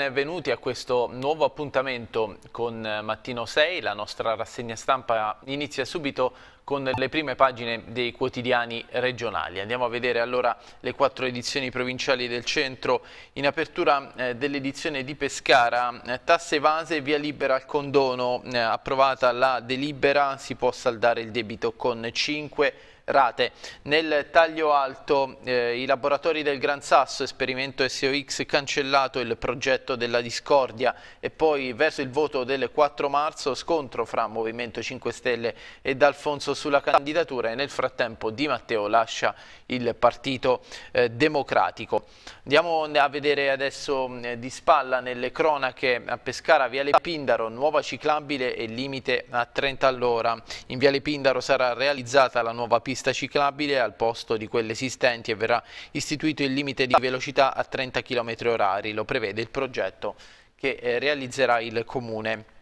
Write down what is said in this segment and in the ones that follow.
benvenuti a questo nuovo appuntamento con eh, Mattino 6. La nostra rassegna stampa inizia subito con le prime pagine dei quotidiani regionali. Andiamo a vedere allora le quattro edizioni provinciali del centro. In apertura eh, dell'edizione di Pescara, eh, tasse evase, via libera al condono, approvata la delibera, si può saldare il debito con 5 rate. Nel taglio alto eh, i laboratori del Gran Sasso, esperimento SOX cancellato il progetto della discordia e poi verso il voto del 4 marzo scontro fra Movimento 5 Stelle ed Alfonso sulla candidatura e nel frattempo Di Matteo lascia il Partito eh, Democratico. Andiamo a vedere adesso eh, di spalla nelle cronache a Pescara, Viale Pindaro, nuova ciclabile e limite a 30 all'ora. In Viale Pindaro sarà realizzata la nuova pista ciclabile al posto di quelle esistenti e verrà istituito il limite di velocità a 30 km h Lo prevede il progetto che eh, realizzerà il Comune.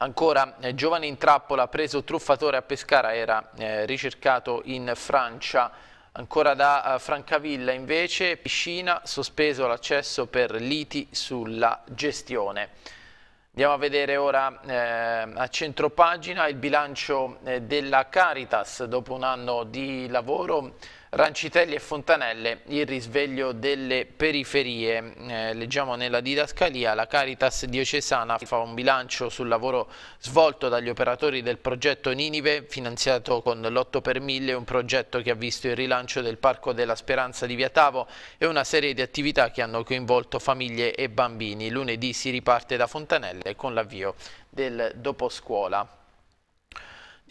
Ancora, eh, giovane in trappola preso truffatore a Pescara era eh, ricercato in Francia Ancora da eh, Francavilla invece, piscina, sospeso l'accesso per liti sulla gestione. Andiamo a vedere ora eh, a centro pagina il bilancio eh, della Caritas dopo un anno di lavoro. Rancitelli e Fontanelle, il risveglio delle periferie. Eh, leggiamo nella didascalia, la Caritas diocesana fa un bilancio sul lavoro svolto dagli operatori del progetto Ninive, finanziato con l'8 per 1000, un progetto che ha visto il rilancio del Parco della Speranza di Viatavo e una serie di attività che hanno coinvolto famiglie e bambini. Lunedì si riparte da Fontanelle con l'avvio del doposcuola.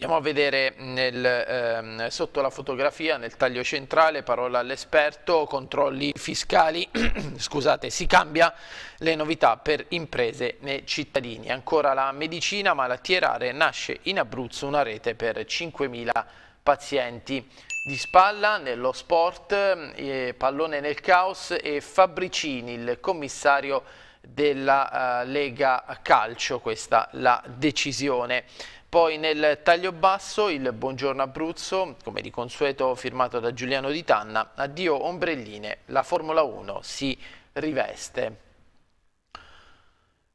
Andiamo a vedere nel, ehm, sotto la fotografia, nel taglio centrale, parola all'esperto, controlli fiscali, scusate, si cambia le novità per imprese e cittadini. Ancora la medicina malattie rare, nasce in Abruzzo una rete per 5.000 pazienti. Di spalla nello sport, eh, pallone nel caos e Fabricini, il commissario della eh, Lega Calcio, questa la decisione. Poi nel taglio basso il Buongiorno Abruzzo, come di consueto firmato da Giuliano Di Tanna, addio ombrelline, la Formula 1 si riveste.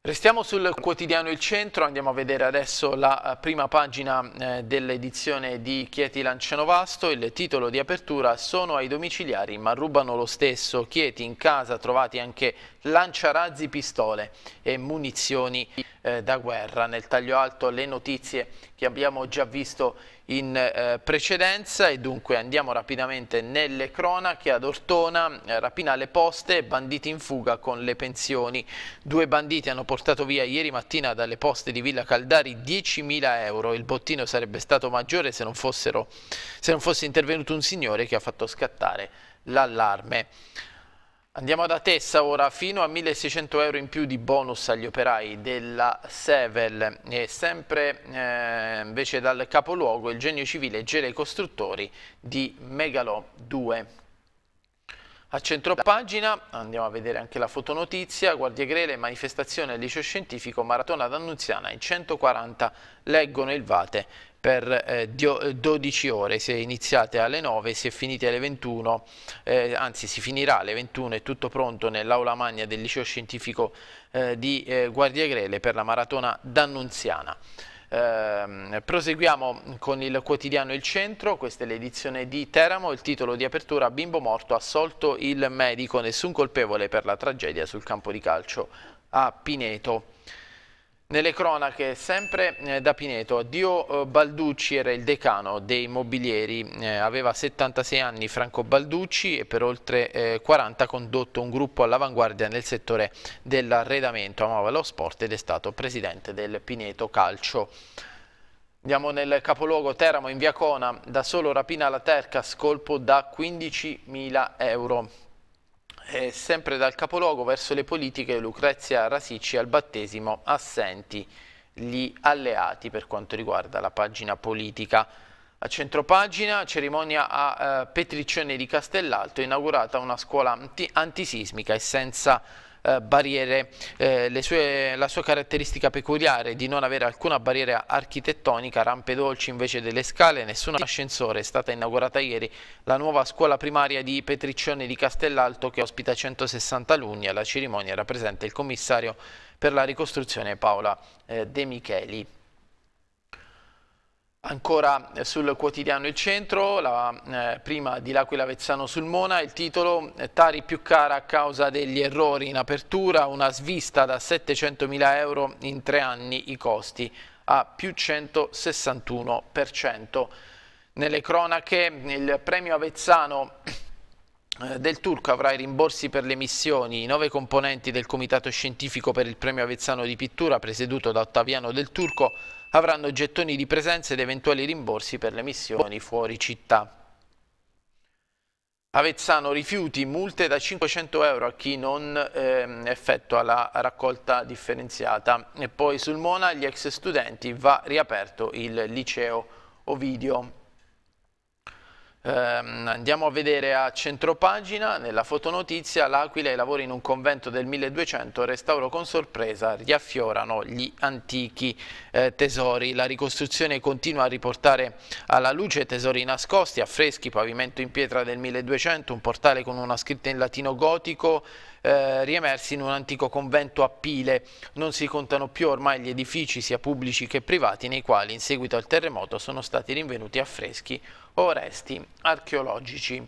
Restiamo sul quotidiano Il Centro, andiamo a vedere adesso la eh, prima pagina eh, dell'edizione di Chieti Lancianovasto, il titolo di apertura sono ai domiciliari ma rubano lo stesso, Chieti in casa trovati anche lanciarazzi, pistole e munizioni eh, da guerra. Nel taglio alto le notizie che abbiamo già visto in eh, precedenza e dunque andiamo rapidamente nelle cronache ad Ortona, eh, rapinale poste, banditi in fuga con le pensioni. Due banditi hanno portato via ieri mattina dalle poste di Villa Caldari 10.000 euro, il bottino sarebbe stato maggiore se non, fossero, se non fosse intervenuto un signore che ha fatto scattare l'allarme. Andiamo da Tessa ora, fino a 1600 euro in più di bonus agli operai della Sevel e sempre eh, invece dal capoluogo il genio civile gela Gere Costruttori di Megalo 2. A centropagina andiamo a vedere anche la fotonotizia, Guardie Grele, manifestazione al liceo scientifico, maratona d'Annunziana, in 140 leggono il Vate per eh, 12 eh, ore, si è iniziate alle 9, si è finite alle 21, eh, anzi si finirà alle 21, è tutto pronto nell'aula magna del liceo scientifico eh, di eh, Guardie Grele per la maratona d'Annunziana. Ehm, proseguiamo con il quotidiano Il Centro, questa è l'edizione di Teramo, il titolo di apertura Bimbo morto, assolto il medico, nessun colpevole per la tragedia sul campo di calcio a Pineto. Nelle cronache, sempre eh, da Pineto, Dio eh, Balducci era il decano dei mobilieri, eh, aveva 76 anni Franco Balducci e per oltre 40 ha condotto un gruppo all'avanguardia nel settore dell'arredamento, amava lo sport ed è stato presidente del Pineto Calcio. Andiamo nel capoluogo Teramo in via Cona, da solo rapina la Terca, scolpo da 15.000 euro. E sempre dal capoluogo verso le politiche Lucrezia Rasicci al battesimo assenti gli alleati per quanto riguarda la pagina politica. A centropagina, cerimonia a eh, Petriccione di Castellalto, inaugurata una scuola anti antisismica e senza eh, barriere, eh, sue, la sua caratteristica peculiare di non avere alcuna barriera architettonica, rampe dolci invece delle scale, nessun ascensore. È stata inaugurata ieri la nuova scuola primaria di Petriccione di Castellalto che ospita 160 alunni. Alla cerimonia era presente il commissario per la ricostruzione Paola eh, De Micheli. Ancora eh, sul quotidiano Il Centro, la eh, prima di L'Aquila Vezzano sul Mona, il titolo eh, Tari più cara a causa degli errori in apertura, una svista da 700.000 euro in tre anni i costi a più 161%. Nelle cronache il premio Avezzano eh, del Turco avrà i rimborsi per le missioni. I nove componenti del Comitato Scientifico per il Premio Avezzano di Pittura, presieduto da Ottaviano del Turco, avranno gettoni di presenza ed eventuali rimborsi per le missioni fuori città. Avezzano rifiuti, multe da 500 euro a chi non ehm, effettua la raccolta differenziata. E poi sul Mona gli ex studenti va riaperto il liceo Ovidio. Ehm, andiamo a vedere a centropagina, nella fotonotizia, l'Aquila e i lavori in un convento del 1200, restauro con sorpresa, riaffiorano gli antichi eh, tesori. La ricostruzione continua a riportare alla luce tesori nascosti, affreschi, pavimento in pietra del 1200, un portale con una scritta in latino gotico, eh, riemersi in un antico convento a Pile. Non si contano più ormai gli edifici, sia pubblici che privati, nei quali in seguito al terremoto sono stati rinvenuti affreschi o resti archeologici.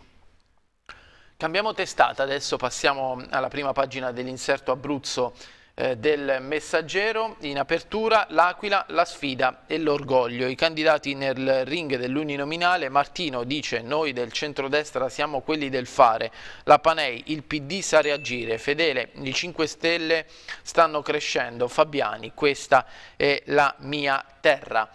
Cambiamo testata, adesso passiamo alla prima pagina dell'inserto Abruzzo eh, del messaggero in apertura l'Aquila, la sfida e l'orgoglio. I candidati nel ring dell'uninominale Martino dice noi del centrodestra siamo quelli del fare, la Panei, il PD sa reagire, Fedele, i 5 Stelle stanno crescendo, Fabiani, questa è la mia terra.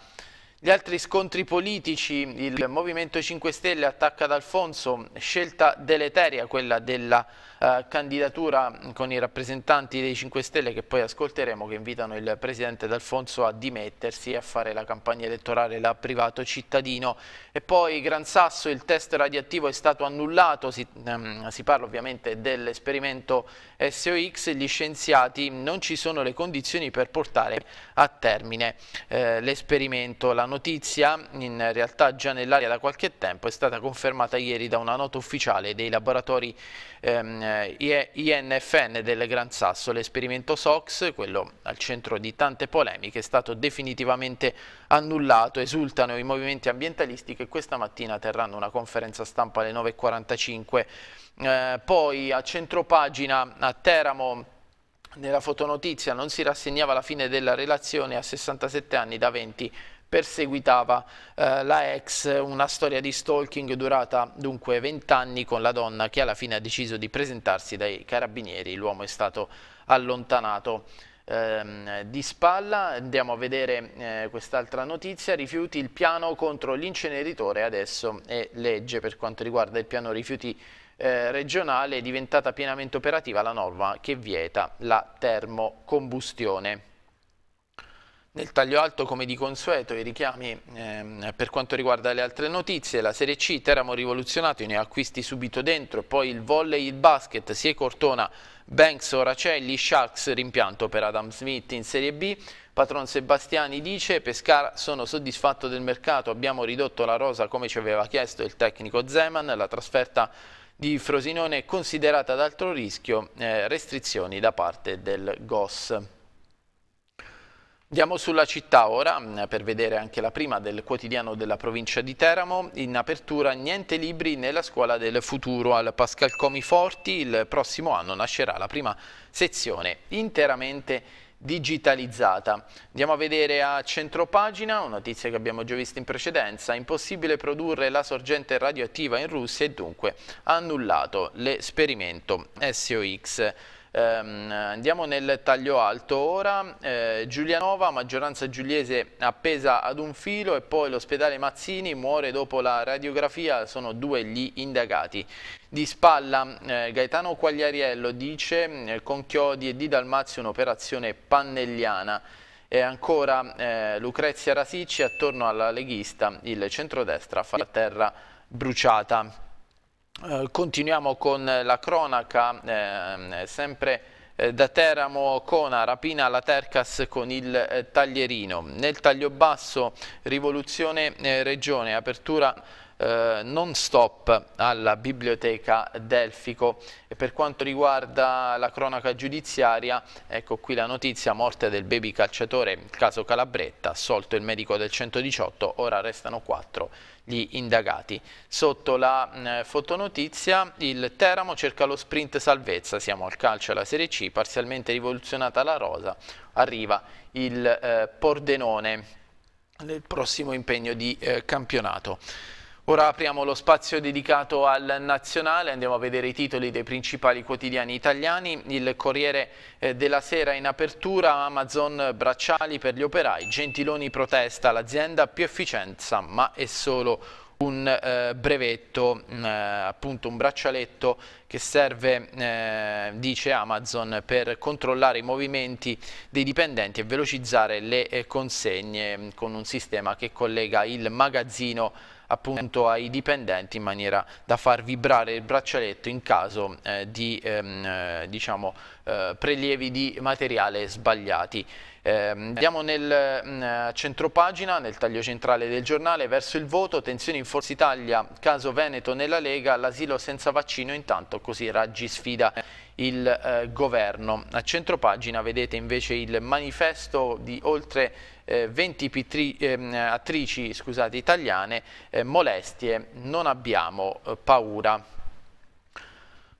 Gli altri scontri politici, il Movimento 5 Stelle attacca ad Alfonso, scelta deleteria quella della eh, candidatura con i rappresentanti dei 5 Stelle che poi ascolteremo che invitano il Presidente D'Alfonso a dimettersi e a fare la campagna elettorale da privato cittadino. E poi Gran Sasso il test radioattivo è stato annullato, si, ehm, si parla ovviamente dell'esperimento SOX, gli scienziati non ci sono le condizioni per portare a termine eh, l'esperimento. La notizia in realtà già nell'aria da qualche tempo è stata confermata ieri da una nota ufficiale dei laboratori ehm, eh, INFN del Gran Sasso. L'esperimento SOX, quello al centro di tante polemiche, è stato definitivamente annullato. Esultano i movimenti ambientalisti che questa mattina terranno una conferenza stampa alle 9.45. Eh, poi a centropagina a Teramo nella fotonotizia non si rassegnava la fine della relazione a 67 anni da 20 perseguitava eh, la ex, una storia di stalking durata dunque 20 anni con la donna che alla fine ha deciso di presentarsi dai carabinieri, l'uomo è stato allontanato ehm, di spalla. Andiamo a vedere eh, quest'altra notizia, rifiuti il piano contro l'inceneritore adesso è legge per quanto riguarda il piano rifiuti eh, regionale è diventata pienamente operativa la norma che vieta la termocombustione. Nel taglio alto, come di consueto, i richiami ehm, per quanto riguarda le altre notizie, la Serie C, Teramo rivoluzionato, i ne acquisti subito dentro, poi il volley, il basket, si è Cortona, Banks, Oracelli, Sharks, rimpianto per Adam Smith in Serie B, Patron Sebastiani dice Pescara sono soddisfatto del mercato, abbiamo ridotto la rosa come ci aveva chiesto il tecnico Zeman, la trasferta di Frosinone è considerata ad altro rischio, eh, restrizioni da parte del GOS. Andiamo sulla città ora mm, per vedere anche la prima del quotidiano della provincia di Teramo. In apertura niente libri nella scuola del futuro al Pascal Comi Forti. Il prossimo anno nascerà la prima sezione interamente digitalizzata. Andiamo a vedere a centropagina una notizia che abbiamo già visto in precedenza. Impossibile produrre la sorgente radioattiva in Russia e dunque annullato l'esperimento SOX. Ehm, andiamo nel taglio alto ora, eh, Giulianova, maggioranza giuliese appesa ad un filo e poi l'ospedale Mazzini muore dopo la radiografia, sono due gli indagati. Di spalla eh, Gaetano Quagliariello dice eh, con Chiodi e Di Dalmazio un'operazione pannelliana e ancora eh, Lucrezia Rasicci attorno alla leghista, il centrodestra fa la terra bruciata. Eh, continuiamo con la cronaca, eh, sempre eh, da Teramo Cona, rapina alla Tercas con il eh, taglierino. Nel taglio basso, rivoluzione eh, regione, apertura eh, non stop alla biblioteca Delfico. E per quanto riguarda la cronaca giudiziaria, ecco qui la notizia, morte del baby calciatore, caso Calabretta, assolto il medico del 118, ora restano quattro gli indagati. Sotto la eh, mm, fotonotizia il Teramo cerca lo sprint salvezza, siamo al calcio alla Serie C, parzialmente rivoluzionata la rosa, arriva il eh, Pordenone nel prossimo impegno di eh, campionato. Ora apriamo lo spazio dedicato al nazionale, andiamo a vedere i titoli dei principali quotidiani italiani. Il Corriere eh, della Sera in apertura, Amazon bracciali per gli operai, Gentiloni protesta, l'azienda più efficienza, ma è solo un eh, brevetto, mm, eh, appunto un braccialetto che serve, eh, dice Amazon, per controllare i movimenti dei dipendenti e velocizzare le eh, consegne mm, con un sistema che collega il magazzino appunto ai dipendenti in maniera da far vibrare il braccialetto in caso eh, di ehm, eh, diciamo, eh, prelievi di materiale sbagliati. Eh, andiamo nel mh, mm, eh, pagina, nel taglio centrale del giornale, verso il voto, tensioni in Forza Italia, caso Veneto nella Lega, l'asilo senza vaccino, intanto così Raggi sfida il eh, governo. A centro pagina vedete invece il manifesto di oltre eh, 20 pitri, ehm, attrici scusate, italiane eh, molestie, non abbiamo eh, paura.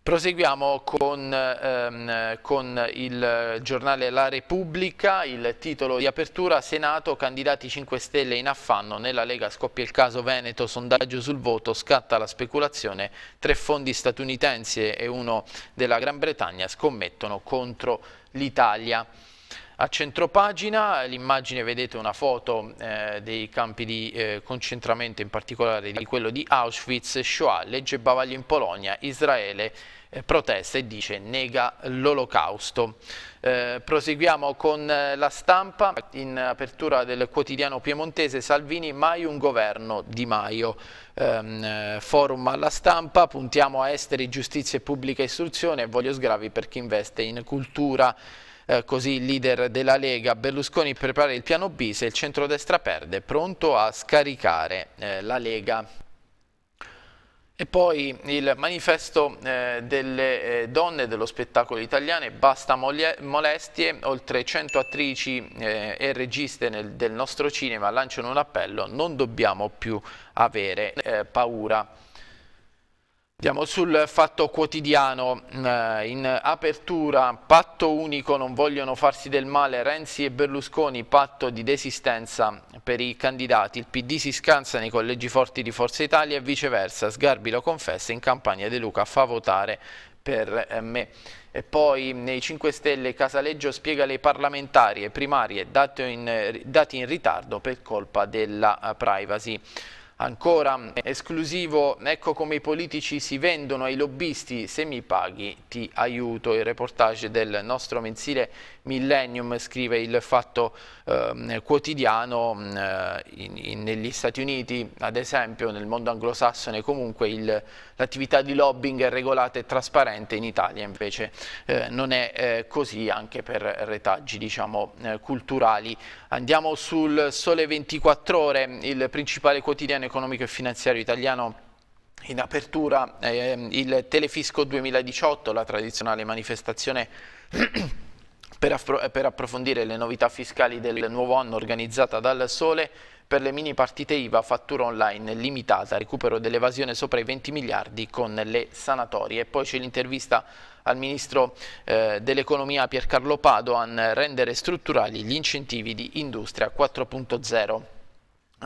Proseguiamo con, ehm, con, il giornale La Repubblica, il titolo di apertura Senato, candidati 5 Stelle in affanno, nella Lega scoppia il caso Veneto, sondaggio sul voto, scatta la speculazione, tre fondi statunitensi e uno della Gran Bretagna scommettono contro l'Italia. A centropagina l'immagine vedete una foto eh, dei campi di eh, concentramento, in particolare di quello di Auschwitz, Shoah, legge bavaglio in Polonia, Israele eh, protesta e dice nega l'olocausto. Eh, proseguiamo con eh, la stampa, in apertura del quotidiano piemontese Salvini mai un governo Di Maio. Ehm, eh, forum alla stampa, puntiamo a esteri, giustizia e pubblica istruzione e voglio sgravi per chi investe in cultura. Eh, così il leader della Lega Berlusconi prepara il piano B se il centrodestra perde, pronto a scaricare eh, la Lega. E poi il manifesto eh, delle eh, donne dello spettacolo italiano, basta molestie, oltre 100 attrici eh, e registe nel, del nostro cinema lanciano un appello, non dobbiamo più avere paura. Andiamo sul fatto quotidiano, eh, in apertura patto unico non vogliono farsi del male Renzi e Berlusconi, patto di desistenza per i candidati, il PD si scansa nei collegi forti di Forza Italia e viceversa, Sgarbi lo confessa in campagna De Luca, fa votare per eh, me. E poi nei 5 Stelle Casaleggio spiega le parlamentarie primarie dati in, dati in ritardo per colpa della eh, privacy. Ancora esclusivo, ecco come i politici si vendono ai lobbisti, se mi paghi ti aiuto. Il reportage del nostro mensile Millennium scrive il fatto eh, quotidiano eh, in, in, negli Stati Uniti, ad esempio nel mondo anglosassone comunque il l'attività di lobbying è regolata e trasparente, in Italia invece eh, non è eh, così anche per retaggi diciamo, eh, culturali. Andiamo sul Sole 24 Ore, il principale quotidiano economico e finanziario italiano in apertura eh, il Telefisco 2018, la tradizionale manifestazione per, per approfondire le novità fiscali del nuovo anno organizzata dal Sole, per le mini partite IVA, fattura online limitata, recupero dell'evasione sopra i 20 miliardi con le sanatorie. E poi c'è l'intervista al Ministro eh, dell'Economia Piercarlo Padoan, rendere strutturali gli incentivi di Industria 4.0.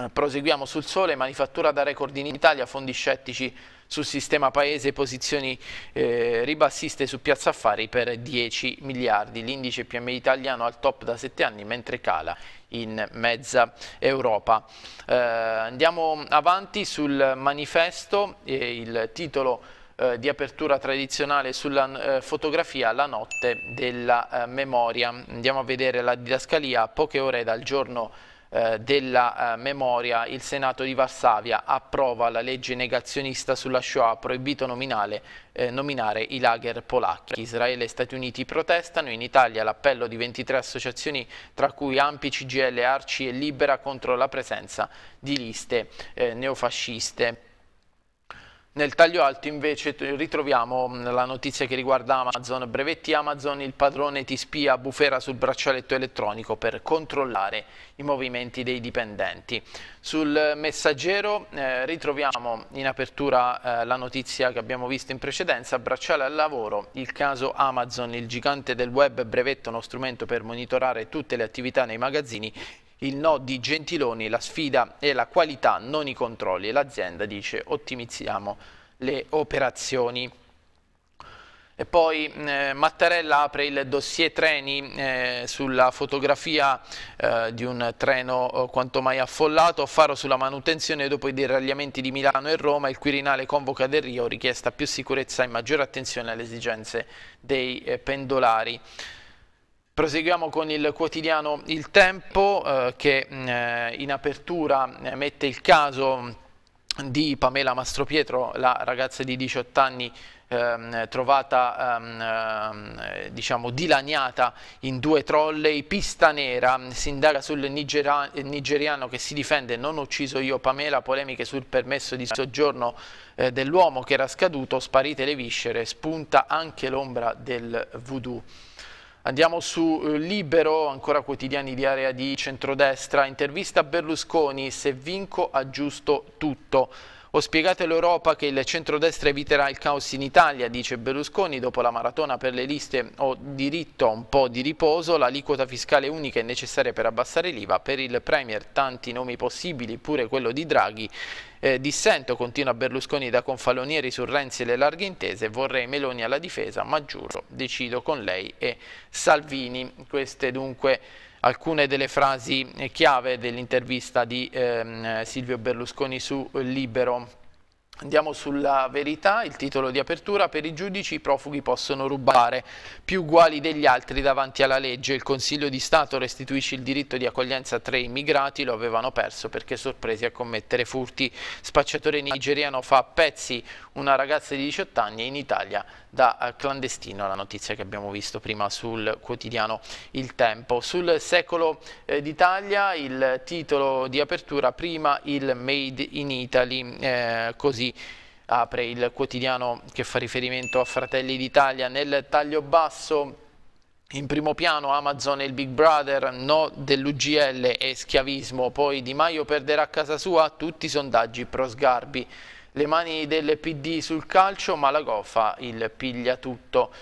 Eh, proseguiamo sul sole, manifattura da record in Italia, fondi scettici sul sistema paese, posizioni eh, ribassiste su Piazza Affari per 10 miliardi. L'indice PMI italiano al top da 7 anni, mentre cala in mezza Europa. Eh, andiamo avanti sul manifesto, eh, il titolo eh, di apertura tradizionale sulla eh, fotografia La notte della eh, memoria. Andiamo a vedere la didascalia a poche ore dal giorno eh, della eh, memoria, il Senato di Varsavia approva la legge negazionista sulla Shoah, proibito nominale, eh, nominare i lager polacchi. Israele e Stati Uniti protestano, in Italia l'appello di 23 associazioni tra cui Ampi, CGL, Arci e Libera contro la presenza di liste eh, neofasciste. Nel taglio alto invece ritroviamo mm, la notizia che riguarda Amazon, brevetti Amazon, il padrone ti spia bufera sul braccialetto elettronico per controllare i movimenti dei dipendenti. Sul messaggero eh, ritroviamo in apertura eh, la notizia che abbiamo visto in precedenza, bracciale al lavoro, il caso Amazon, il gigante del web brevetta uno strumento per monitorare tutte le attività nei magazzini, il no di Gentiloni, la sfida è la qualità, non i controlli. L'azienda dice ottimizziamo le operazioni. E poi mm, eh, Mattarella apre il dossier treni eh, sulla fotografia eh, di un treno oh, quanto mai affollato, faro sulla manutenzione dopo i deragliamenti di Milano e Roma, il Quirinale convoca Del Rio, richiesta più sicurezza e maggiore attenzione alle esigenze dei eh, pendolari. Proseguiamo con il quotidiano Il Tempo eh, che eh, in apertura eh, mette il caso di Pamela Mastropietro, la ragazza di 18 anni Ehm, trovata ehm, ehm, diciamo dilaniata in due trolley, pista nera, si indaga sul nigera nigeriano che si difende, non ucciso io Pamela, polemiche sul permesso di soggiorno eh, dell'uomo che era scaduto, sparite le viscere, spunta anche l'ombra del voodoo. Andiamo su eh, Libero, ancora quotidiani di area di centrodestra, intervista a Berlusconi, se vinco aggiusto tutto. Ho spiegato all'Europa che il centrodestra eviterà il caos in Italia, dice Berlusconi, dopo la maratona per le liste ho diritto a un po' di riposo, l'aliquota fiscale unica è necessaria per abbassare l'IVA, per il Premier tanti nomi possibili, pure quello di Draghi, eh, dissento, continua Berlusconi da confalonieri su Renzi e le larghe intese, vorrei Meloni alla difesa, ma giuro, decido con lei e Salvini. Queste dunque alcune delle frasi eh, chiave dell'intervista di ehm, Silvio Berlusconi su Libero. Andiamo sulla verità, il titolo di apertura, per i giudici i profughi possono rubare più uguali degli altri davanti alla legge, il Consiglio di Stato restituisce il diritto di accoglienza a tre immigrati, lo avevano perso perché sorpresi a commettere furti, spacciatore nigeriano fa a pezzi una ragazza di 18 anni e in Italia da eh, clandestino, la notizia che abbiamo visto prima sul quotidiano Il Tempo. Sul secolo eh, d'Italia il titolo di apertura, prima il Made in Italy, eh, così apre il quotidiano che fa riferimento a Fratelli d'Italia nel taglio basso. In primo piano Amazon e il Big Brother, no dell'UGL e schiavismo, poi Di Maio perderà casa sua tutti i sondaggi pro Sgarbi le mani del PD sul calcio, ma la goffa il piglia tutto.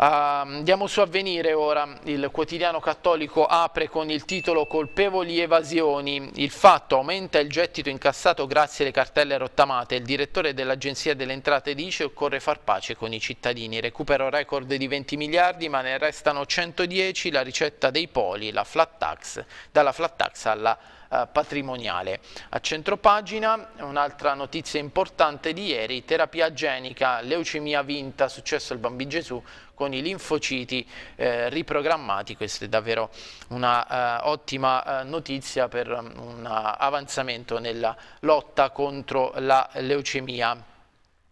Uh, ehm, andiamo su Avvenire ora, il quotidiano cattolico apre con il titolo Colpevoli evasioni, il fatto aumenta il gettito incassato grazie alle cartelle rottamate, il direttore dell'Agenzia delle Entrate dice occorre far pace con i cittadini, recupero record di 20 miliardi ma ne restano 110, la ricetta dei poli, la flat tax, dalla flat tax alla eh, patrimoniale. A centropagina un'altra notizia importante di ieri, terapia genica, leucemia vinta, successo al bambino Gesù con i linfociti eh, riprogrammati, questa è davvero un'ottima eh, ottima eh, notizia per mm, un avanzamento nella lotta contro la leucemia.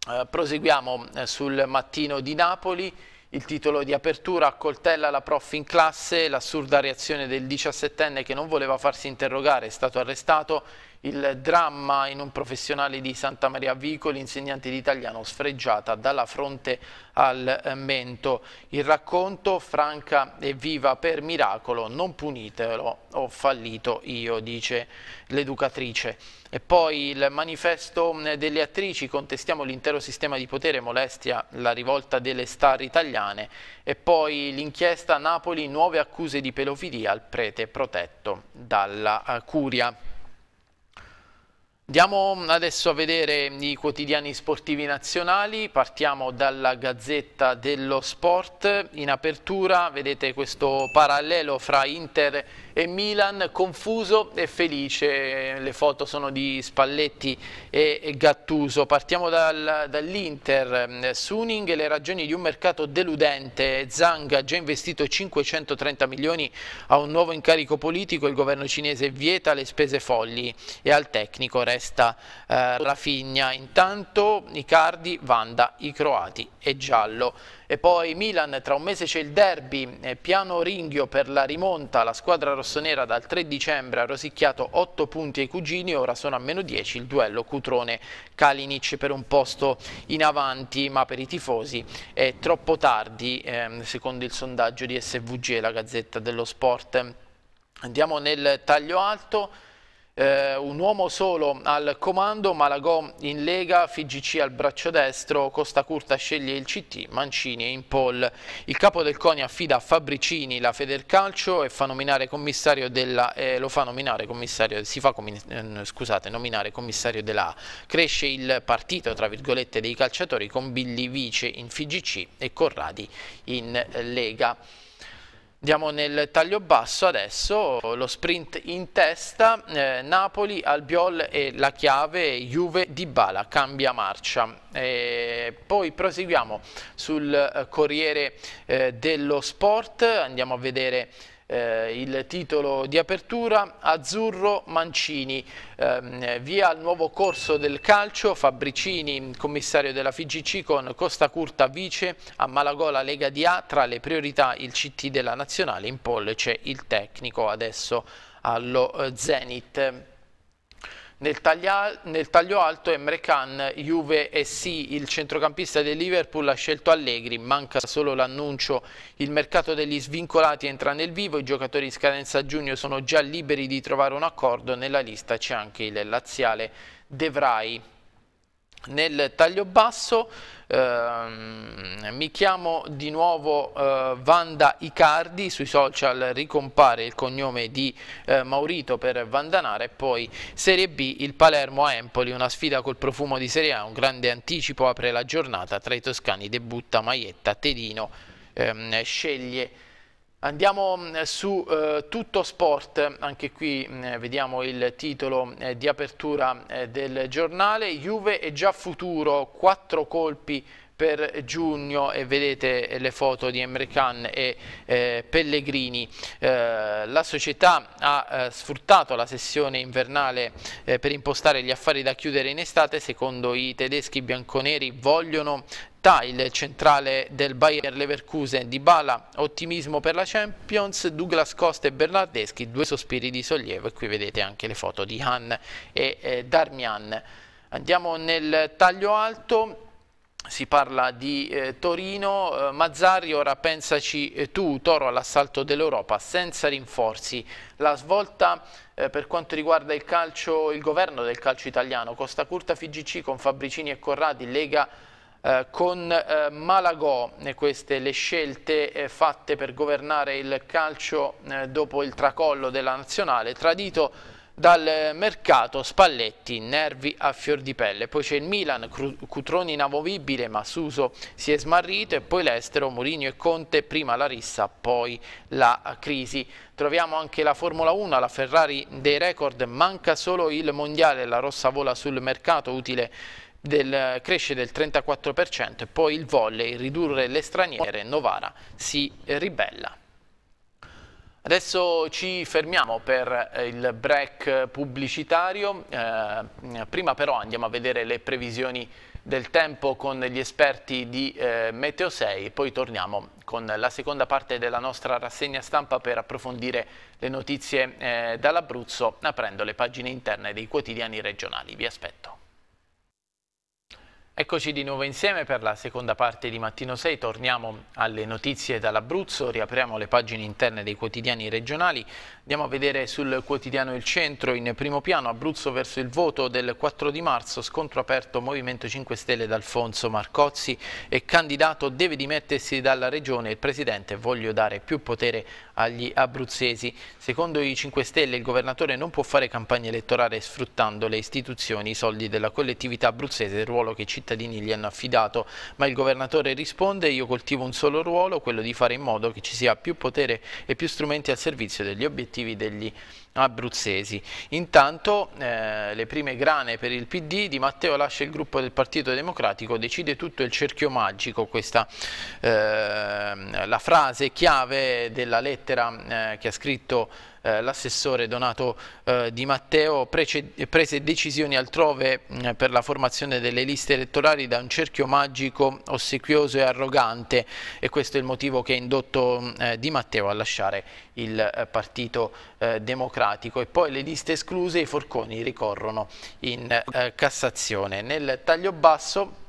Eh, proseguiamo sul mattino di Napoli. Il titolo di apertura accoltella la prof in classe, l'assurda reazione del 17enne che non voleva farsi interrogare, è stato arrestato il dramma in un professionale di Santa Maria Vicoli, insegnante di italiano sfregiata dalla fronte al eh, mento. Il racconto franca e viva per miracolo, non punitelo, ho fallito io, dice l'educatrice. E poi il manifesto eh, delle attrici, contestiamo l'intero sistema di potere, molestia la rivolta delle star italiane. E poi l'inchiesta Napoli, nuove accuse di pedofilia al prete protetto dalla eh, curia. Andiamo adesso a vedere i quotidiani sportivi nazionali, partiamo dalla Gazzetta dello Sport, in apertura vedete questo parallelo fra Inter e e Milan confuso e felice, le foto sono di Spalletti e Gattuso. Partiamo dal, dall'Inter, Suning e le ragioni di un mercato deludente, Zhang ha già investito 530 milioni a un nuovo incarico politico, il governo cinese vieta le spese folli e al tecnico resta eh, Rafigna, intanto Cardi, Vanda, i croati e giallo. E poi Milan, tra un mese c'è il derby, eh, piano ringhio per la rimonta, la squadra rossonera dal 3 dicembre ha rosicchiato 8 punti ai cugini, ora sono a meno 10 il duello Cutrone-Kalinic per un posto in avanti, ma per i tifosi è troppo tardi, ehm, secondo il sondaggio di SVG, la Gazzetta dello Sport. Andiamo nel taglio alto eh, un uomo solo al comando, Malagò in Lega, FIGC al braccio destro, Costa Curta sceglie il CT, Mancini in Impol. Il capo del CONI affida a Fabricini la Federcalcio e fa nominare commissario della, eh, lo fa nominare commissario, si fa com eh, scusate, nominare commissario della A. Cresce il partito tra virgolette dei calciatori con Billy Vice in FIGC e Corradi in eh, Lega. Andiamo nel taglio basso adesso, lo sprint in testa, eh, Napoli, Albiol e la chiave Juve di Bala, cambia marcia. E poi proseguiamo sul eh, Corriere eh, dello Sport, andiamo a vedere eh, il titolo di apertura, Azzurro Mancini, ehm, via al nuovo corso del calcio, Fabricini, commissario della FIGC con Costa Curta vice, a Malagola Lega di A, tra le priorità il CT della Nazionale, in pollice il tecnico, adesso allo eh, Zenit. Nel, taglia, nel taglio alto Emre Khan, Juve e sì, il centrocampista del Liverpool ha scelto Allegri, manca solo l'annuncio, il mercato degli svincolati entra nel vivo, i giocatori in scadenza a giugno sono già liberi di trovare un accordo, nella lista c'è anche il laziale De Vrij. Nel taglio basso ehm, mi chiamo di nuovo eh, Vanda Icardi, sui social ricompare il cognome di eh, Maurito per Vandanare poi Serie B il Palermo a Empoli, una sfida col profumo di Serie A, un grande anticipo apre la giornata, tra i toscani debutta Maietta, Tedino ehm, sceglie Andiamo mm, su eh, Tutto Sport, anche qui eh, vediamo il titolo eh, di apertura eh, del giornale. Juve è già futuro, quattro colpi per giugno e vedete le foto di Emre Khan e eh, Pellegrini. Eh, la società ha eh, sfruttato la sessione invernale eh, per impostare gli affari da chiudere in estate, secondo i tedeschi bianconeri vogliono il centrale del Bayer Leverkusen, Di Bala, ottimismo per la Champions, Douglas Costa e Bernardeschi, due sospiri di sollievo e qui vedete anche le foto di Han e eh, Darmian. Andiamo nel taglio alto, si parla di eh, Torino, eh, Mazzarri ora pensaci eh, tu, Toro all'assalto dell'Europa senza rinforzi, la svolta eh, per quanto riguarda il calcio, il governo del calcio italiano, Costa Curta FIGC con Fabricini e Corradi, Lega eh, con eh, Malagò, queste le scelte fatte per governare il calcio dopo il tracollo della nazionale, tradito dal mercato Spalletti, nervi a fior di pelle. Poi c'è il Milan, Cutroni inamovibile, ma Suso si è smarrito e poi l'estero, Mourinho e Conte, prima la rissa, poi la crisi. Troviamo anche la Formula 1, la Ferrari dei record, manca solo il mondiale, la rossa vola sul mercato, utile del, cresce del 34% e poi il volley, ridurre le straniere, Novara si ribella. Adesso ci fermiamo per eh, il break pubblicitario, eh, prima però andiamo a vedere le previsioni del tempo con gli esperti di eh, Meteo 6 e poi torniamo con la seconda parte della nostra rassegna stampa per approfondire le notizie eh, dall'Abruzzo aprendo le pagine interne dei quotidiani regionali. Vi aspetto. Eccoci di nuovo insieme per la seconda parte di Mattino 6, torniamo alle notizie dall'Abruzzo, riapriamo le pagine interne dei quotidiani regionali, Andiamo a vedere sul quotidiano Il Centro, in primo piano, Abruzzo verso il voto del 4 di marzo, scontro aperto Movimento 5 Stelle d'Alfonso Marcozzi e candidato deve dimettersi dalla regione, il presidente voglio dare più potere agli abruzzesi. Secondo i 5 Stelle il governatore non può fare campagna elettorale sfruttando le istituzioni, i soldi della collettività abruzzese, il ruolo che i cittadini gli hanno affidato, ma il governatore risponde io coltivo un solo ruolo, quello di fare in modo che ci sia più potere e più strumenti al servizio degli obiettivi obiettivi degli abruzzesi. Intanto eh, le prime grane per il PD, Di Matteo lascia il gruppo del Partito Democratico, decide tutto il cerchio magico, questa eh, la frase chiave della lettera eh, che ha scritto eh, l'assessore Donato eh, Di Matteo prese decisioni altrove eh, per la formazione delle liste elettorali da un cerchio magico, ossequioso e arrogante e questo è il motivo che ha indotto mm, eh, Di Matteo a lasciare il eh, Partito eh, Democratico e poi le liste escluse i forconi ricorrono in Cassazione. Nel taglio basso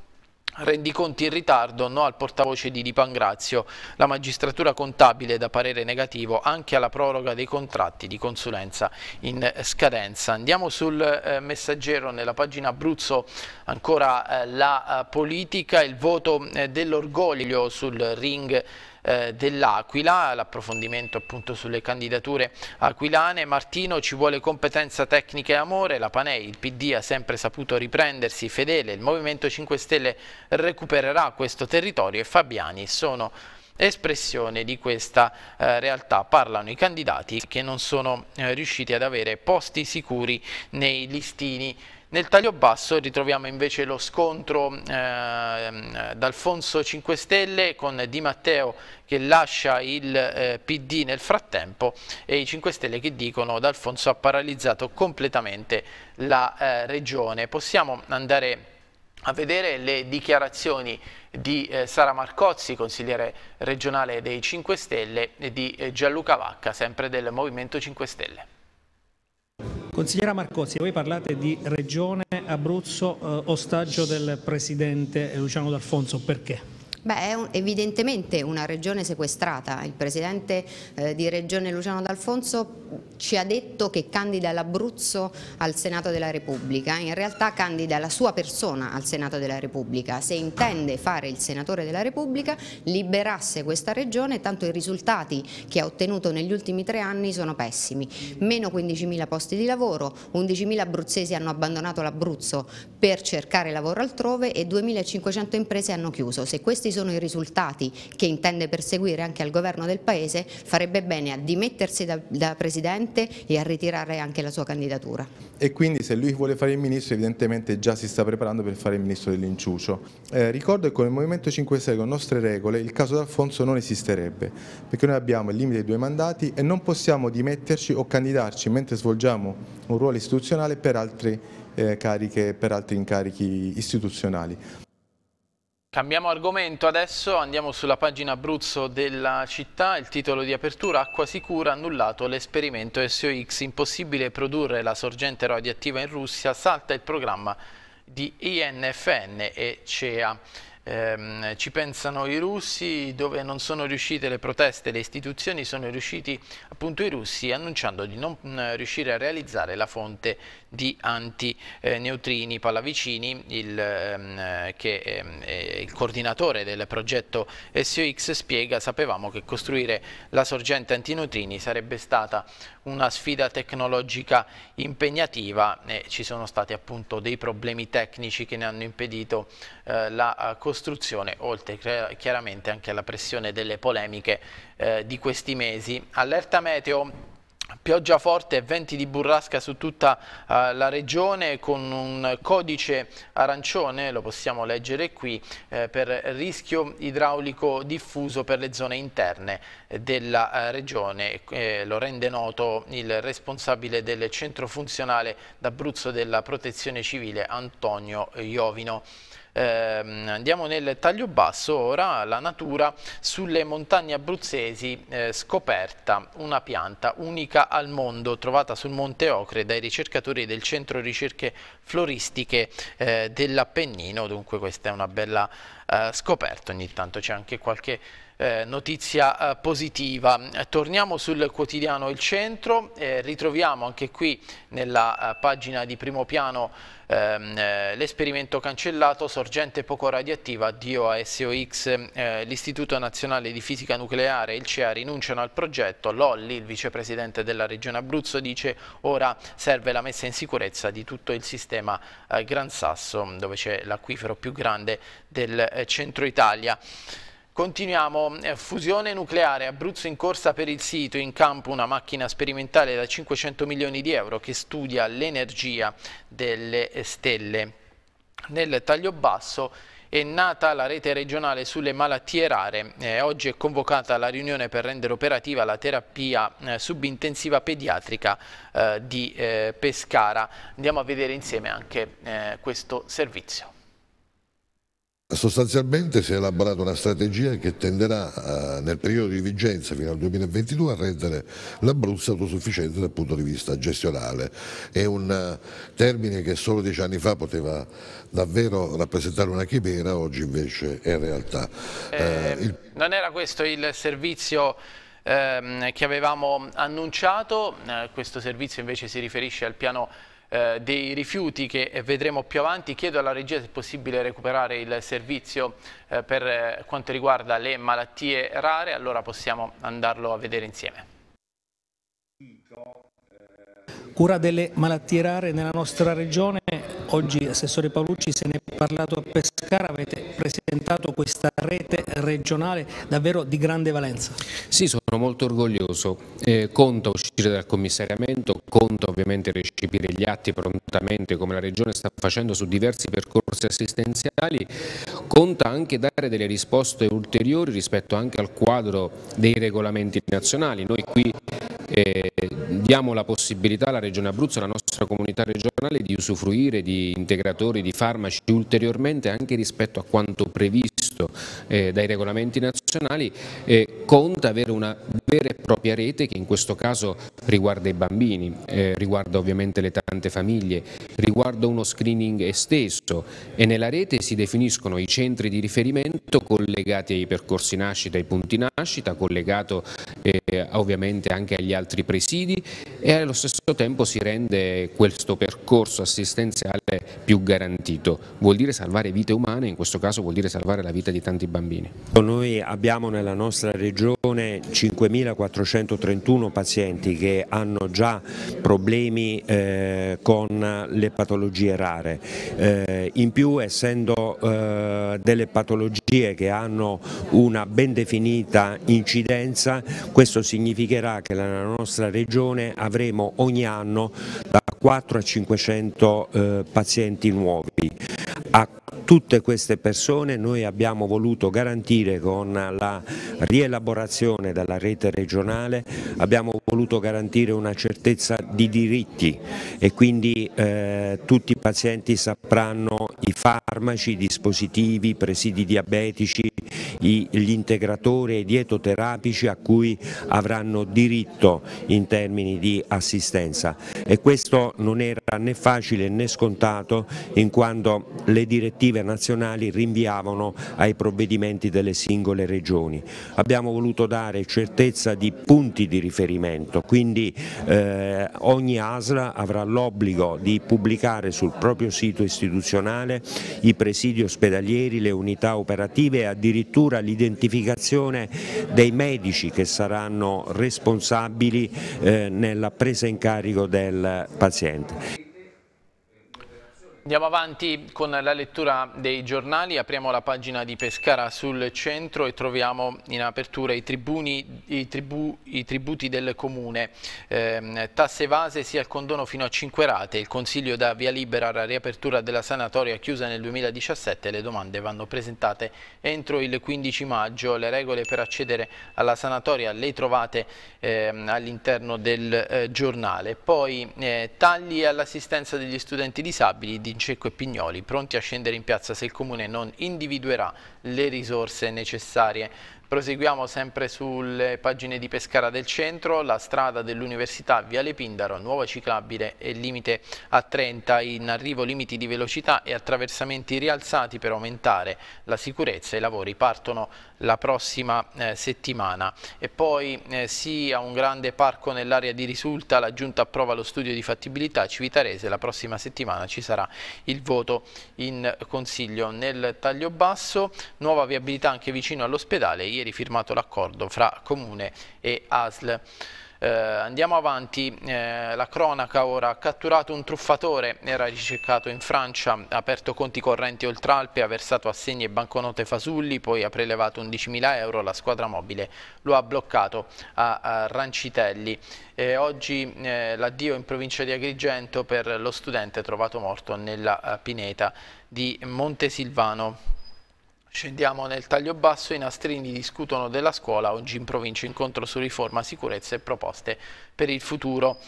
rendiconti in ritardo, no al portavoce di Di Pangrazio. La magistratura contabile da parere negativo anche alla proroga dei contratti di consulenza in scadenza. Andiamo sul eh, messaggero nella pagina Abruzzo, ancora eh, la eh, politica, il voto dell'orgoglio sul ring eh, dell'Aquila, l'approfondimento appunto sulle candidature aquilane. Martino ci vuole competenza tecnica e amore, la Panei, il PD ha sempre saputo riprendersi fedele, il Movimento 5 Stelle recupererà questo territorio e Fabiani sono espressione di questa eh, realtà parlano i candidati che non sono eh, riusciti ad avere posti sicuri nei listini nel taglio basso ritroviamo invece lo scontro eh, d'Alfonso 5 Stelle con Di Matteo che lascia il eh, PD nel frattempo e i 5 Stelle che dicono D'Alfonso ha paralizzato completamente la eh, regione. Possiamo andare a vedere le dichiarazioni di eh, Sara Marcozzi, consigliere regionale dei 5 Stelle, e di eh, Gianluca Vacca, sempre del Movimento 5 Stelle. Consigliera Marcozzi, voi parlate di Regione Abruzzo, eh, ostaggio del Presidente Luciano eh, D'Alfonso, perché? Beh, è un, evidentemente una regione sequestrata. Il presidente eh, di Regione Luciano D'Alfonso ci ha detto che candida l'Abruzzo al Senato della Repubblica. In realtà candida la sua persona al Senato della Repubblica. Se intende fare il senatore della Repubblica, liberasse questa regione, tanto i risultati che ha ottenuto negli ultimi tre anni sono pessimi. Meno 15.000 posti di lavoro, 11.000 abruzzesi hanno abbandonato l'Abruzzo per cercare lavoro altrove e 2.500 imprese hanno chiuso. Se questi questi sono i risultati che intende perseguire anche al governo del Paese, farebbe bene a dimettersi da, da Presidente e a ritirare anche la sua candidatura. E quindi se lui vuole fare il Ministro evidentemente già si sta preparando per fare il Ministro dell'Inciucio. Eh, ricordo che con il Movimento 5 Stelle, con nostre regole, il caso d'Alfonso non esisterebbe, perché noi abbiamo il limite dei due mandati e non possiamo dimetterci o candidarci mentre svolgiamo un ruolo istituzionale per altre eh, cariche, per altri incarichi istituzionali. Cambiamo argomento adesso, andiamo sulla pagina Abruzzo della città, il titolo di apertura Acqua sicura, annullato l'esperimento SOX, impossibile produrre la sorgente radioattiva in Russia, salta il programma di INFN e CEA ehm, ci pensano i russi, dove non sono riuscite le proteste, le istituzioni sono riusciti appunto i russi annunciando di non riuscire a realizzare la fonte di antineutrini. Pallavicini, il, ehm, che ehm, è il coordinatore del progetto SOX, spiega sapevamo che costruire la sorgente antineutrini sarebbe stata una sfida tecnologica impegnativa e ci sono stati appunto dei problemi tecnici che ne hanno impedito eh, la eh, costruzione, oltre chiaramente anche alla pressione delle polemiche eh, di questi mesi. Allerta meteo pioggia forte e venti di burrasca su tutta uh, la regione con un codice arancione, lo possiamo leggere qui, eh, per rischio idraulico diffuso per le zone interne della uh, regione. Eh, lo rende noto il responsabile del centro funzionale d'Abruzzo della protezione civile Antonio Iovino. Ehm, andiamo nel taglio basso ora, la natura sulle montagne abruzzesi eh, scoperta una pianta unica al mondo trovata sul Monte Ocre dai ricercatori del Centro Ricerche Floristiche eh, dell'Appennino, dunque questa è una bella eh, scoperta, ogni tanto c'è anche qualche eh, notizia eh, positiva. Torniamo sul quotidiano Il Centro, eh, ritroviamo anche qui nella eh, pagina di primo piano ehm, eh, l'esperimento cancellato, sorgente poco radioattiva, DOASOX eh, l'Istituto Nazionale di Fisica Nucleare e il CEA rinunciano al progetto, Lolli, il vicepresidente della Regione Abruzzo, dice ora serve la messa in sicurezza di tutto il sistema Gran Sasso, dove c'è l'acquifero più grande del centro Italia. Continuiamo, eh, fusione nucleare, Abruzzo in corsa per il sito, in campo una macchina sperimentale da 500 milioni di euro che studia l'energia delle eh, stelle. Nel taglio basso è nata la rete regionale sulle malattie rare. Eh, oggi è convocata la riunione per rendere operativa la terapia eh, subintensiva pediatrica eh, di eh, Pescara. Andiamo a vedere insieme anche questo servizio. Sostanzialmente si è elaborata una strategia che tenderà eh, nel periodo di vigenza fino al 2022 a rendere l'Abruzzo autosufficiente dal punto di vista gestionale. È un eh, termine che solo dieci anni fa poteva davvero rappresentare una chimera, oggi invece è realtà. Eh, ehm, il... Non era questo il servizio ehm, che avevamo annunciato, eh, questo servizio invece si riferisce al piano eh, dei rifiuti che eh, vedremo più avanti. Chiedo alla regia se è possibile recuperare il servizio eh, per eh, quanto riguarda le malattie rare, allora possiamo andarlo a vedere insieme. Cura delle malattie rare nella nostra regione, oggi Assessore Paolucci se ne parlato a Pescara, avete presentato questa rete regionale davvero di grande valenza. Sì, sono molto orgoglioso, eh, conto uscire dal commissariamento, conta ovviamente recepire gli atti prontamente come la Regione sta facendo su diversi percorsi assistenziali, conta anche dare delle risposte ulteriori rispetto anche al quadro dei regolamenti nazionali. Noi qui eh, diamo la possibilità alla Regione Abruzzo, alla nostra comunità regionale di usufruire di integratori di farmaci ultimi ulteriormente anche rispetto a quanto previsto previsto eh, dai regolamenti nazionali, eh, conta avere una vera e propria rete che in questo caso riguarda i bambini, eh, riguarda ovviamente le tante famiglie, riguarda uno screening esteso e nella rete si definiscono i centri di riferimento collegati ai percorsi nascita, ai punti nascita, collegato eh, ovviamente anche agli altri presidi e allo stesso tempo si rende questo percorso assistenziale più garantito. Vuol dire salvare vite umane, in questo caso vuol dire salvare la vita vita di tanti bambini. Noi abbiamo nella nostra regione 5.431 pazienti che hanno già problemi eh, con le patologie rare, eh, in più essendo eh, delle patologie che hanno una ben definita incidenza, questo significherà che nella nostra regione avremo ogni anno da 4 a 500 eh, pazienti nuovi. A tutte queste persone noi abbiamo voluto garantire con la rielaborazione della rete regionale, abbiamo voluto garantire una certezza di diritti e quindi eh, tutti i pazienti sapranno i farmaci, i dispositivi, i presidi diabetici, gli integratori e i dietoterapici a cui avranno diritto in termini di assistenza e questo non era né facile né scontato in quanto le direttive iniziative nazionali rinviavano ai provvedimenti delle singole regioni. Abbiamo voluto dare certezza di punti di riferimento, quindi eh, ogni ASRA avrà l'obbligo di pubblicare sul proprio sito istituzionale i presidi ospedalieri, le unità operative e addirittura l'identificazione dei medici che saranno responsabili eh, nella presa in carico del paziente. Andiamo avanti con la lettura dei giornali, apriamo la pagina di Pescara sul centro e troviamo in apertura i, tribuni, i, tribu, i tributi del comune, eh, tasse evase sia il condono fino a 5 rate, il consiglio dà via libera alla riapertura della sanatoria chiusa nel 2017, le domande vanno presentate entro il 15 maggio, le regole per accedere alla sanatoria le trovate eh, all'interno del eh, giornale. Poi eh, tagli all'assistenza degli studenti disabili, di Rincecco e Pignoli pronti a scendere in piazza se il Comune non individuerà le risorse necessarie. Proseguiamo sempre sulle pagine di Pescara del centro, la strada dell'Università Viale Pindaro, nuova ciclabile e limite a 30, in arrivo limiti di velocità e attraversamenti rialzati per aumentare la sicurezza. I lavori partono la prossima eh, settimana. E poi eh, sì a un grande parco nell'area di risulta, la Giunta approva lo studio di fattibilità civitarese, la prossima settimana ci sarà il voto in Consiglio. Nel taglio basso, nuova viabilità anche vicino all'ospedale, ieri firmato l'accordo fra Comune e ASL. Eh, andiamo avanti, eh, la cronaca ora, catturato un truffatore, era ricercato in Francia, ha aperto conti correnti oltralpe, ha versato assegni e banconote fasulli, poi ha prelevato 11.000 euro, la squadra mobile lo ha bloccato a, a Rancitelli. E oggi eh, l'addio in provincia di Agrigento per lo studente trovato morto nella eh, pineta di Montesilvano. Scendiamo nel taglio basso, i nastrini discutono della scuola, oggi in provincia incontro su riforma, sicurezza e proposte per il futuro.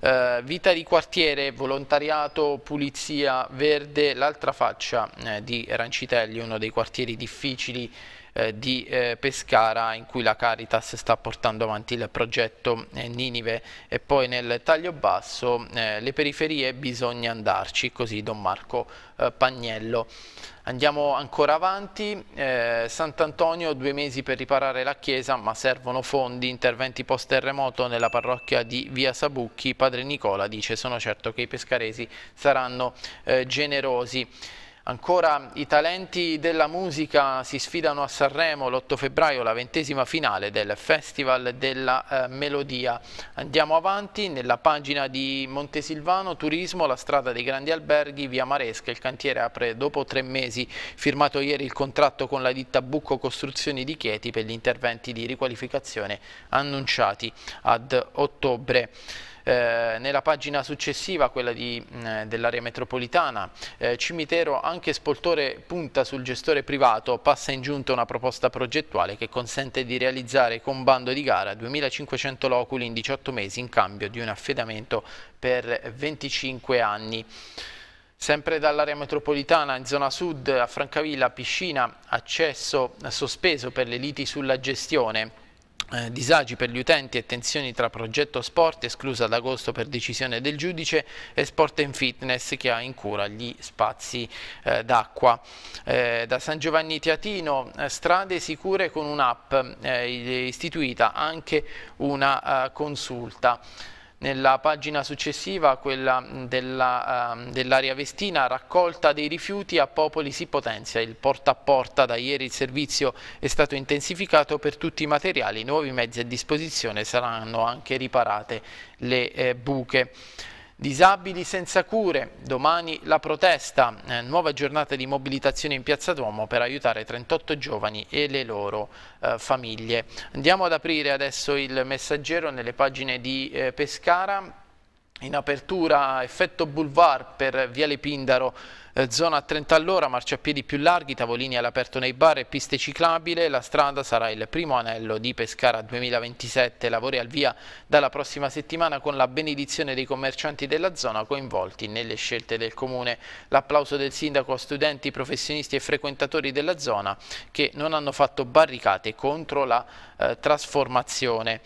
Eh, vita di quartiere, volontariato, pulizia, verde, l'altra faccia eh, di Rancitelli, uno dei quartieri difficili eh, di eh, Pescara in cui la Caritas sta portando avanti il progetto eh, Ninive e poi nel taglio basso eh, le periferie bisogna andarci, così Don Marco eh, Pagnello. Andiamo ancora avanti, eh, Sant'Antonio due mesi per riparare la chiesa ma servono fondi, interventi post terremoto nella parrocchia di Via Sabucchi, padre Nicola dice sono certo che i pescaresi saranno eh, generosi. Ancora i talenti della musica si sfidano a Sanremo l'8 febbraio, la ventesima finale del Festival della eh, Melodia. Andiamo avanti nella pagina di Montesilvano, Turismo, la strada dei grandi alberghi, via Maresca. Il cantiere apre dopo tre mesi, firmato ieri il contratto con la ditta Bucco Costruzioni di Chieti per gli interventi di riqualificazione annunciati ad ottobre. Eh, nella pagina successiva, quella mm, dell'area metropolitana, eh, Cimitero anche Spoltore punta sul gestore privato, passa in giunta una proposta progettuale che consente di realizzare con bando di gara 2500 loculi in 18 mesi in cambio di un affidamento per 25 anni. Sempre dall'area metropolitana in zona sud a Francavilla, piscina, accesso sospeso per le liti sulla gestione eh, disagi per gli utenti e tensioni tra progetto sport, esclusa ad agosto per decisione del giudice, e sport and fitness che ha in cura gli spazi eh, d'acqua. Eh, da San Giovanni Teatino, eh, strade sicure con un'app, eh, istituita anche una eh, consulta. Nella pagina successiva, quella della, uh, dell'area vestina, raccolta dei rifiuti a Popoli si potenzia. Il porta a porta da ieri il servizio è stato intensificato per tutti i materiali, nuovi mezzi a disposizione saranno anche riparate le eh, buche. Disabili senza cure, domani la protesta, eh, nuova giornata di mobilitazione in Piazza Duomo per aiutare 38 giovani e le loro eh, famiglie. Andiamo ad aprire adesso il messaggero nelle pagine di eh, Pescara in apertura effetto boulevard per Viale Pindaro eh, zona a 30 all'ora, marciapiedi più larghi, tavolini all'aperto nei bar e piste ciclabili. La strada sarà il primo anello di Pescara 2027, lavori al via dalla prossima settimana con la benedizione dei commercianti della zona coinvolti nelle scelte del comune. L'applauso del sindaco a studenti, professionisti e frequentatori della zona che non hanno fatto barricate contro la eh, trasformazione.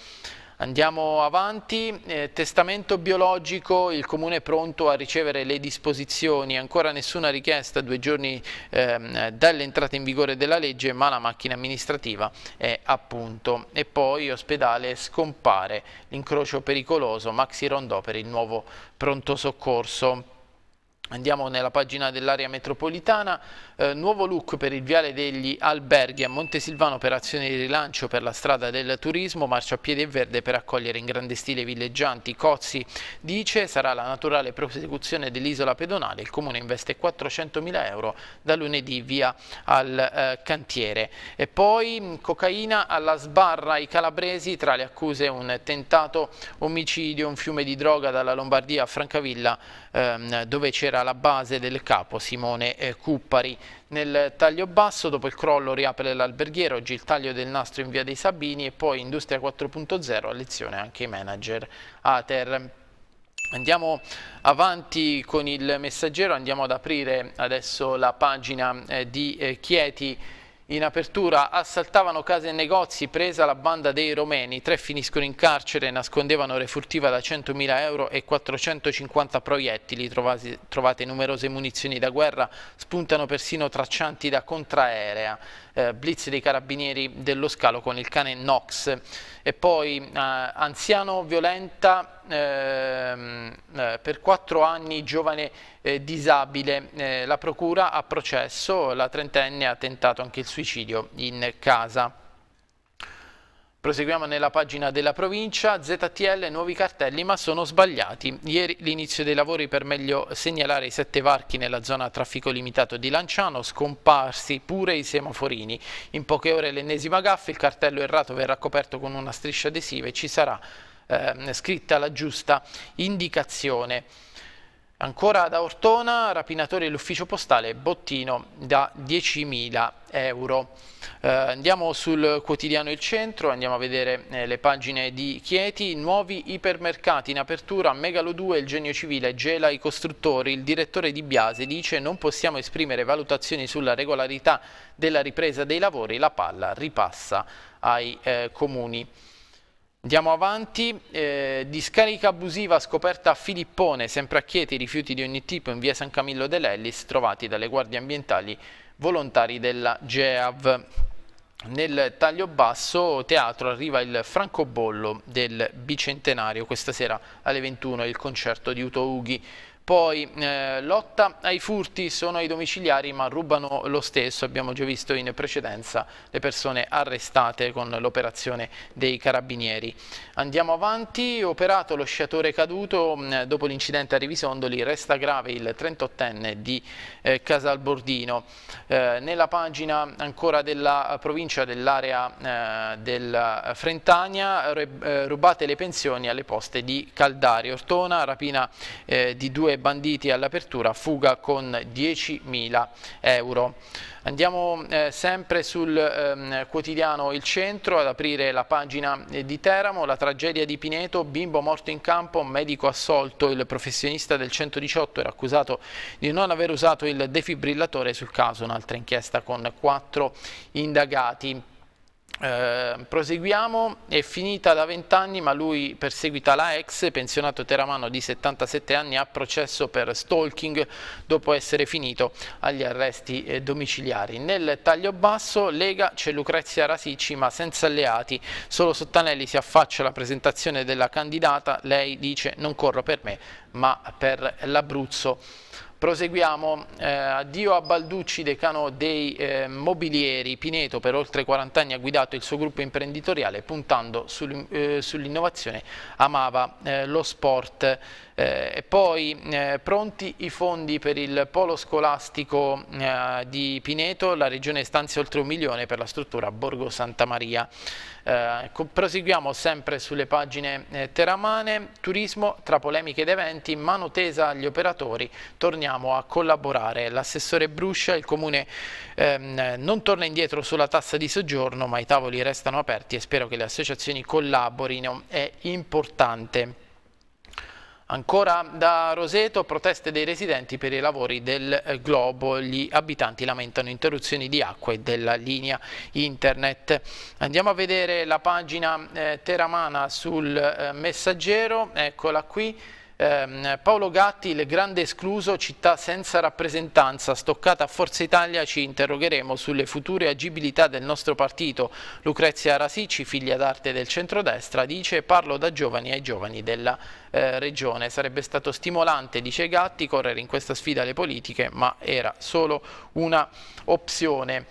Andiamo avanti, eh, testamento biologico, il Comune è pronto a ricevere le disposizioni, ancora nessuna richiesta due giorni eh, dall'entrata in vigore della legge ma la macchina amministrativa è a punto. E poi ospedale scompare, l'incrocio pericoloso, maxi rondò per il nuovo pronto soccorso. Andiamo nella pagina dell'area metropolitana, eh, nuovo look per il viale degli alberghi a Montesilvano per azioni di rilancio per la strada del turismo, marciapiede e verde per accogliere in grande stile villeggianti. Cozzi dice sarà la naturale prosecuzione dell'isola pedonale, il comune investe 400.000 euro da lunedì via al eh, cantiere. E poi mm, cocaina alla sbarra ai calabresi, tra le accuse un tentato omicidio, un fiume di droga dalla Lombardia a Francavilla ehm, dove c'era era la base del capo Simone eh, Cuppari. Nel taglio basso, dopo il crollo riapre l'alberghiero, oggi il taglio del nastro in via dei Sabini e poi Industria 4.0, a lezione anche i manager ATER. Andiamo avanti con il messaggero, andiamo ad aprire adesso la pagina eh, di eh, Chieti. In apertura assaltavano case e negozi presa la banda dei romeni, tre finiscono in carcere, nascondevano refurtiva da 100.000 euro e 450 proiettili, trovati, trovate numerose munizioni da guerra, spuntano persino traccianti da contraerea eh, blitz dei carabinieri dello scalo con il cane Nox. E poi eh, anziano violenta ehm, eh, per quattro anni giovane eh, disabile, eh, la procura ha processo, la trentenne ha tentato anche il suicidio in casa. Proseguiamo nella pagina della provincia, ZTL nuovi cartelli ma sono sbagliati. Ieri l'inizio dei lavori per meglio segnalare i sette varchi nella zona traffico limitato di Lanciano, scomparsi pure i semaforini. In poche ore l'ennesima gaffa, il cartello errato verrà coperto con una striscia adesiva e ci sarà eh, scritta la giusta indicazione. Ancora da Ortona, rapinatore dell'ufficio postale, bottino da 10.000 euro. Eh, andiamo sul quotidiano Il Centro, andiamo a vedere eh, le pagine di Chieti. Nuovi ipermercati in apertura, Megalo 2, il genio civile gela i costruttori. Il direttore di Biase dice non possiamo esprimere valutazioni sulla regolarità della ripresa dei lavori, la palla ripassa ai eh, comuni. Andiamo avanti, eh, discarica abusiva scoperta a Filippone, sempre a Chieti, rifiuti di ogni tipo in via San Camillo dell'Ellis, trovati dalle guardie ambientali volontari della GEAV. Nel taglio basso teatro arriva il francobollo del bicentenario, questa sera alle 21 il concerto di Uto Ughi. Poi eh, lotta ai furti, sono ai domiciliari ma rubano lo stesso, abbiamo già visto in precedenza le persone arrestate con l'operazione dei carabinieri. Andiamo avanti, operato lo sciatore caduto mm, dopo l'incidente a Rivisondoli, resta grave il 38enne di eh, Casalbordino. Eh, nella pagina ancora della provincia dell'area eh, del Frentania, eh, rubate le pensioni alle poste di Caldari, Ortona, rapina di due banditi all'apertura, fuga con 10.000 euro. Andiamo eh, sempre sul eh, quotidiano Il Centro ad aprire la pagina di Teramo, la tragedia di Pineto, bimbo morto in campo, medico assolto, il professionista del 118 era accusato di non aver usato il defibrillatore sul caso, un'altra inchiesta con quattro indagati. Ehm, proseguiamo, è finita da 20 anni ma lui perseguita la ex, pensionato teramano di 77 anni a processo per stalking dopo essere finito agli arresti eh, domiciliari. Nel taglio basso Lega c'è Lucrezia Rasicci ma senza alleati, solo Sottanelli si affaccia alla presentazione della candidata, lei dice non corro per me ma per l'Abruzzo. Proseguiamo, eh, addio a Balducci, decano dei eh, mobilieri. Pineto per oltre 40 anni ha guidato il suo gruppo imprenditoriale puntando sul, eh, sull'innovazione, amava eh, lo sport. Eh, e poi eh, pronti i fondi per il polo scolastico di Pineto, la regione stanzia oltre un milione per la struttura Borgo Santa Maria. Eh, proseguiamo sempre sulle pagine eh, teramane, turismo tra polemiche ed eventi, mano tesa agli operatori, torniamo a collaborare. L'assessore Bruscia, il comune ehm, non torna indietro sulla tassa di soggiorno ma i tavoli restano aperti e spero che le associazioni collaborino, è importante. Ancora da Roseto, proteste dei residenti per i lavori del eh, globo, gli abitanti lamentano interruzioni di acqua e della linea internet. Andiamo a vedere la pagina eh, teramana sul eh, messaggero, eccola qui eh, Paolo Gatti, il Grande Escluso, città senza rappresentanza, stoccata a Forza Italia, ci interrogheremo sulle future agibilità del nostro partito. Lucrezia Rasicci, figlia d'arte del centrodestra, dice parlo da giovani ai giovani della eh, regione. Sarebbe stato stimolante, dice Gatti, correre in questa sfida alle politiche, ma era solo una opzione.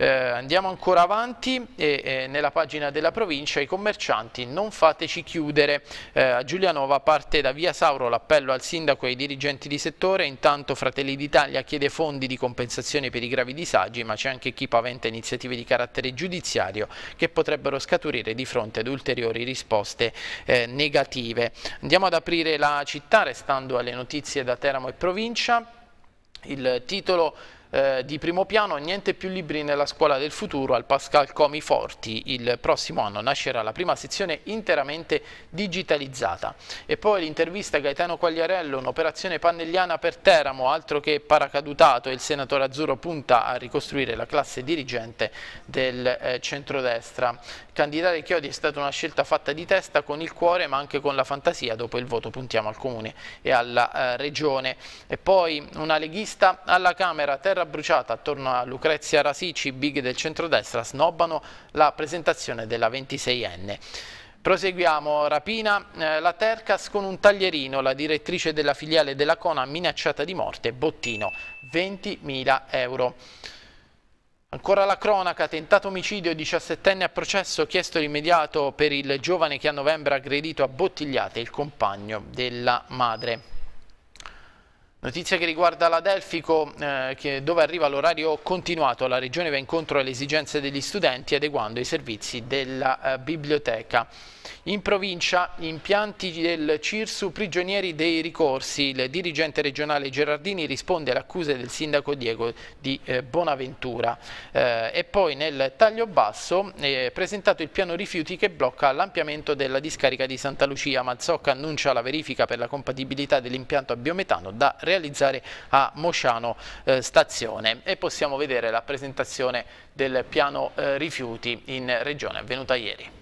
Eh, andiamo ancora avanti e eh, nella pagina della provincia i commercianti non fateci chiudere. Eh, a Giulianova parte da Via Sauro l'appello al sindaco e ai dirigenti di settore, intanto Fratelli d'Italia chiede fondi di compensazione per i gravi disagi, ma c'è anche chi paventa iniziative di carattere giudiziario che potrebbero scaturire di fronte ad ulteriori risposte eh, negative. Andiamo ad aprire la città restando alle notizie da Teramo e provincia. Il titolo eh, di primo piano, niente più libri nella scuola del futuro, al Pascal Comi Forti il prossimo anno nascerà la prima sezione interamente digitalizzata. E poi l'intervista Gaetano Quagliarello, un'operazione pannelliana per Teramo, altro che paracadutato, il senatore Azzurro punta a ricostruire la classe dirigente del eh, centrodestra. Candidare Chiodi è stata una scelta fatta di testa con il cuore ma anche con la fantasia, dopo il voto puntiamo al Comune e alla eh, Regione. E poi una leghista alla Camera, terra bruciata attorno a Lucrezia Rasici, big del centrodestra, snobbano la presentazione della 26enne. Proseguiamo, rapina eh, la Tercas con un taglierino, la direttrice della filiale della Cona minacciata di morte, bottino, 20.000 euro. Ancora la cronaca, tentato omicidio 17enne a processo chiesto l'immediato per il giovane che a novembre ha aggredito a bottigliate il compagno della madre. Notizia che riguarda la Delfico, eh, dove arriva l'orario continuato. La Regione va incontro alle esigenze degli studenti adeguando i servizi della eh, biblioteca. In provincia, impianti del CIRSU, prigionieri dei ricorsi. Il dirigente regionale Gerardini risponde alle accuse del sindaco Diego di eh, Bonaventura. Eh, e poi nel taglio basso eh, è presentato il piano rifiuti che blocca l'ampliamento della discarica di Santa Lucia. Mazzocca annuncia la verifica per la compatibilità dell'impianto a biometano da realizzare realizzare a Mosciano eh, Stazione e possiamo vedere la presentazione del piano eh, rifiuti in regione avvenuta ieri.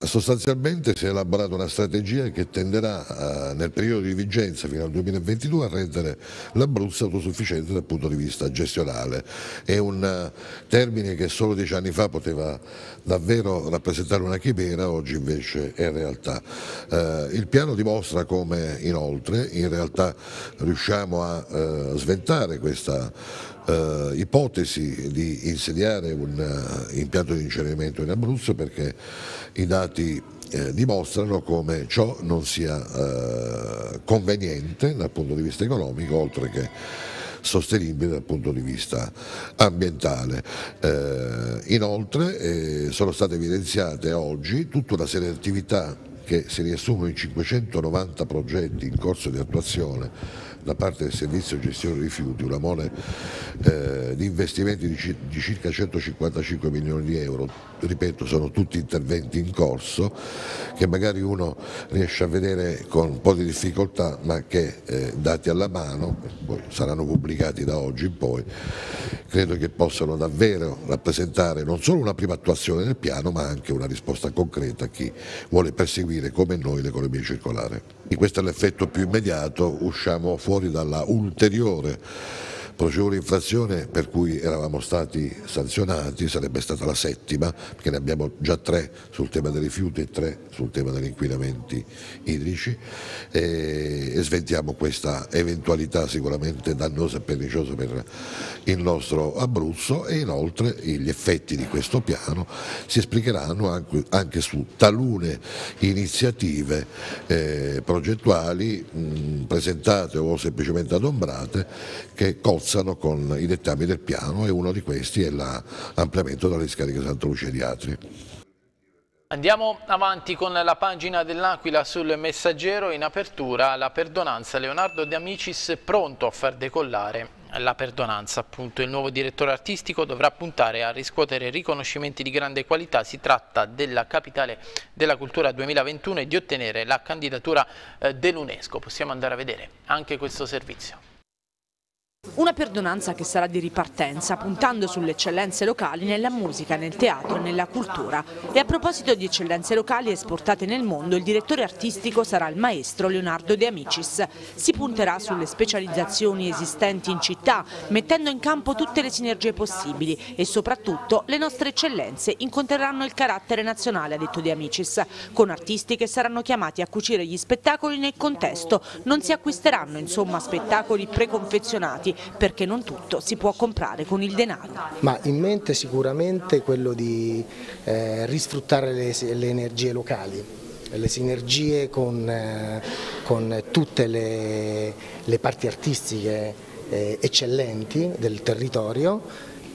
Sostanzialmente si è elaborata una strategia che tenderà eh, nel periodo di vigenza fino al 2022 a rendere l'Abruzzo autosufficiente dal punto di vista gestionale. È un eh, termine che solo dieci anni fa poteva davvero rappresentare una chimera, oggi invece è realtà. Eh, il piano dimostra come inoltre in realtà riusciamo a sventare questa eh, ipotesi di insediare un uh, impianto di incenerimento in Abruzzo perché i dati eh, dimostrano come ciò non sia eh, conveniente dal punto di vista economico oltre che sostenibile dal punto di vista ambientale. Eh, inoltre eh, sono state evidenziate oggi tutta una serie di attività che si riassumono in 590 progetti in corso di attuazione da parte del servizio gestione rifiuti una mole eh, di investimenti di, di circa 155 milioni di euro, ripeto, sono tutti interventi in corso che magari uno riesce a vedere con un po' di difficoltà, ma che eh, dati alla mano, poi saranno pubblicati da oggi in poi, credo che possano davvero rappresentare non solo una prima attuazione del piano, ma anche una risposta concreta a chi vuole perseguire come noi l'economia circolare. E questo è l'effetto più immediato, usciamo fuori dalla ulteriore procedura di infrazione per cui eravamo stati sanzionati, sarebbe stata la settima, perché ne abbiamo già tre sul tema dei rifiuti e tre sul tema degli inquinamenti idrici e, e sventiamo questa eventualità sicuramente dannosa e perniciosa per il nostro Abruzzo e inoltre gli effetti di questo piano si esplicheranno anche, anche su talune iniziative eh, progettuali mh, presentate o semplicemente adombrate che costano cozzano con i dettami del piano e uno di questi è l'ampliamento della discarica Santa Lucia di Atri. Andiamo avanti con la pagina dell'Aquila sul messaggero in apertura la perdonanza Leonardo De Amicis pronto a far decollare la perdonanza. Appunto, il nuovo direttore artistico dovrà puntare a riscuotere riconoscimenti di grande qualità. Si tratta della capitale della cultura 2021 e di ottenere la candidatura eh, dell'UNESCO. Possiamo andare a vedere anche questo servizio. Una perdonanza che sarà di ripartenza, puntando sulle eccellenze locali nella musica, nel teatro e nella cultura. E a proposito di eccellenze locali esportate nel mondo, il direttore artistico sarà il maestro Leonardo De Amicis. Si punterà sulle specializzazioni esistenti in città, mettendo in campo tutte le sinergie possibili e soprattutto le nostre eccellenze incontreranno il carattere nazionale, ha detto De Amicis, con artisti che saranno chiamati a cucire gli spettacoli nel contesto. Non si acquisteranno insomma spettacoli preconfezionati prodotti perché non tutto si può comprare con il denaro. Ma in mente sicuramente quello di eh, risfruttare le, le energie locali le sinergie con, eh, con tutte le, le, parti artistiche eh, eccellenti del territorio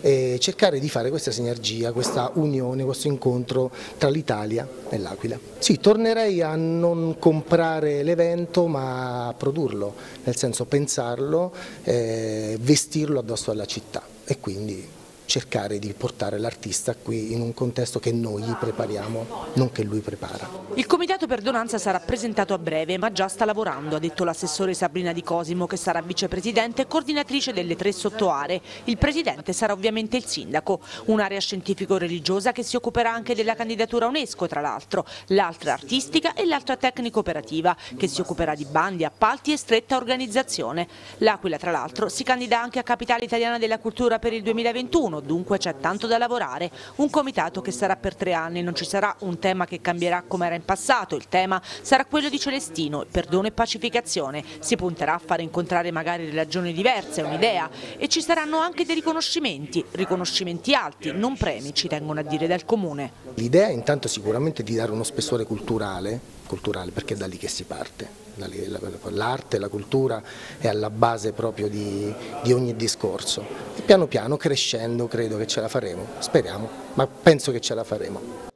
eh, cercare di fare questa sinergia, questa unione, questo incontro tra l'Italia e l'Aquila. Sì, tornerei a non comprare l'evento ma a produrlo, nel senso pensarlo, eh, vestirlo addosso alla città e quindi cercare di portare l'artista qui in un contesto che noi gli prepariamo, non che lui prepara. Il comitato per donanza sarà presentato a breve, ma già sta lavorando, ha detto l'assessore Sabrina Di Cosimo, che sarà vicepresidente e coordinatrice delle tre sottoaree. Il presidente sarà ovviamente il sindaco, un'area scientifico-religiosa che si occuperà anche della candidatura UNESCO, tra l'altro, l'altra artistica e l'altra tecnico-operativa, che si occuperà di bandi, appalti e stretta organizzazione. L'Aquila, tra l'altro, si candida anche a Capitale Italiana della Cultura per il 2021, qualcuno, dunque c'è tanto da lavorare. Un comitato che sarà per tre anni, non ci sarà un tema che cambierà come era in passato, il tema sarà quello di Celestino, perdono e pacificazione. Si punterà a far incontrare magari ragioni diverse, è un'idea, e ci saranno anche dei riconoscimenti, riconoscimenti alti, non premi, ci tengono a dire dal Comune. L'idea intanto sicuramente di dare uno spessore culturale, culturale perché è da lì che si parte l'arte, la cultura è alla base proprio di, di ogni discorso e piano piano crescendo credo che ce la faremo, speriamo, ma penso che ce la faremo.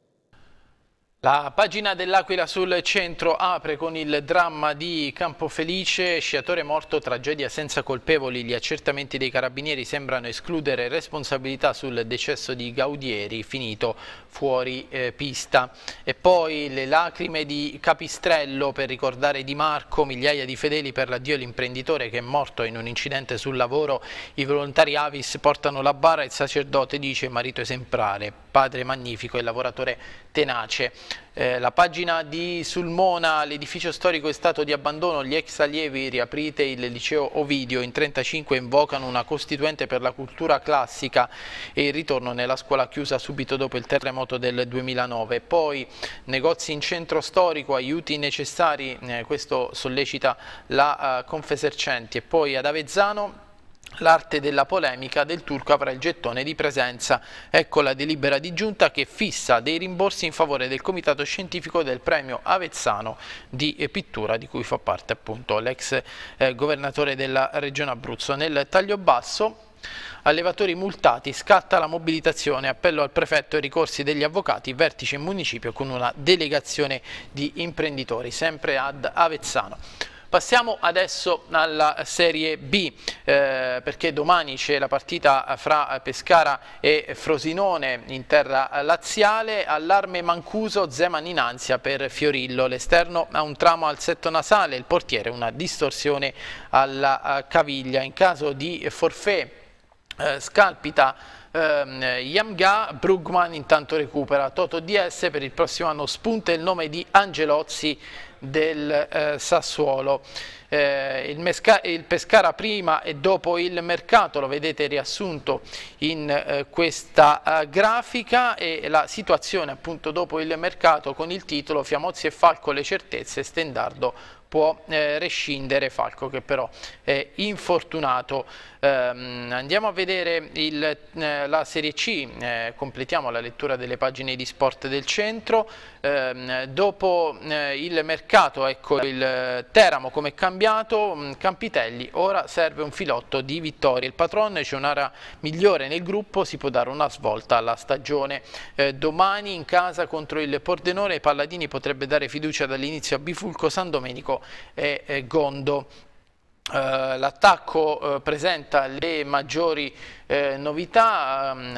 La pagina dell'Aquila sul centro apre con il dramma di Campofelice, sciatore morto, tragedia senza colpevoli. Gli accertamenti dei carabinieri sembrano escludere responsabilità sul decesso di Gaudieri, finito fuori eh, pista. E poi le lacrime di Capistrello per ricordare Di Marco, migliaia di fedeli per l'addio all'imprenditore che è morto in un incidente sul lavoro. I volontari Avis portano la bara, il sacerdote dice marito esemplare, padre magnifico e lavoratore tenace. Eh, la pagina di Sulmona, l'edificio storico è stato di abbandono, gli ex allievi riaprite il liceo Ovidio, in 35 invocano una costituente per la cultura classica e il ritorno nella scuola chiusa subito dopo il terremoto del 2009. Poi negozi in centro storico, aiuti necessari, eh, questo sollecita la eh, Confesercenti e poi ad Avezzano L'arte della polemica del turco avrà il gettone di presenza. Ecco la delibera di giunta che fissa dei rimborsi in favore del comitato scientifico del premio Avezzano di eh, pittura di cui fa parte appunto l'ex eh, governatore della regione Abruzzo. Nel taglio basso Allevatori multati, scatta la mobilitazione, appello al prefetto e ricorsi degli avvocati, vertice in municipio con una delegazione di imprenditori, sempre ad Avezzano. Passiamo adesso alla Serie B, eh, perché domani c'è la partita fra Pescara e Frosinone in terra laziale. Allarme Mancuso, Zeman in ansia per Fiorillo. L'esterno ha un tramo al setto nasale, il portiere una distorsione alla eh, caviglia. In caso di forfè eh, scalpita eh, Yamga, Brugman intanto recupera Toto DS per il prossimo anno spunta il nome di Angelozzi del eh, Sassuolo. Eh, il, il, Pescara prima e dopo il mercato lo vedete riassunto in eh, questa eh, grafica e la situazione appunto dopo il mercato con il titolo Fiamozzi e Falco le certezze, Stendardo può eh, rescindere Falco che però è infortunato Ehm, andiamo a vedere il, eh, la Serie C, eh, completiamo la lettura delle pagine di sport del centro. Ehm, dopo eh, il mercato, ecco il Teramo come è cambiato, mm, Campitelli, ora serve un filotto di vittorie. Il patron c'è un'area migliore nel gruppo, si può dare una svolta alla stagione. domani in casa contro il Pordenone, Palladini potrebbe dare fiducia dall'inizio a Bifulco, San Domenico e Gondo. Eh, l'attacco eh, presenta le maggiori eh, novità mm,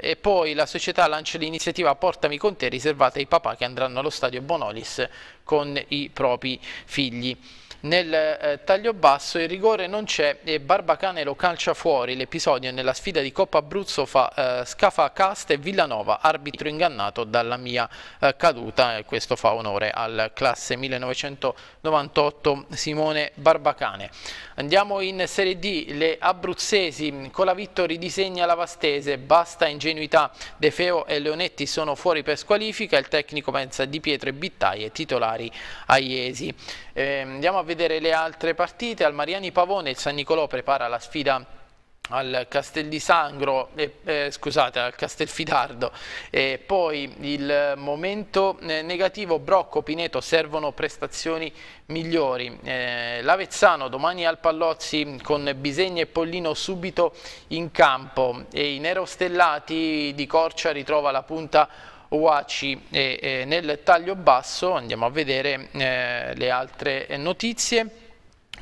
e poi la società lancia l'iniziativa Portami con te riservata ai papà che andranno allo stadio Bonolis con i propri figli. Nel eh, taglio basso il rigore non c'è e Barbacane lo calcia fuori. L'episodio nella sfida di Coppa Abruzzo fa eh, Scafa Cast e Villanova, arbitro ingannato dalla mia eh, caduta. E questo fa onore al classe 1998 Simone Barbacane. Andiamo in Serie D, le abruzzesi con la vittoria disegna la Vastese, basta ingenuità, De Feo e Leonetti sono fuori per squalifica, il tecnico pensa Di Pietro e Bittaie titolari a Iesi. Eh, andiamo a vedere le altre partite. Al Mariani Pavone il San Nicolò prepara la sfida al Castel di Sangro, eh, eh, scusate, al Castelfidardo. E poi il momento eh, negativo, Brocco, Pineto servono prestazioni migliori. Eh, L'Avezzano domani al Pallozzi con Bisegna e Pollino subito in campo e i Nerostellati di Corcia ritrova la punta OACI e, e nel taglio basso andiamo a vedere eh, le altre notizie.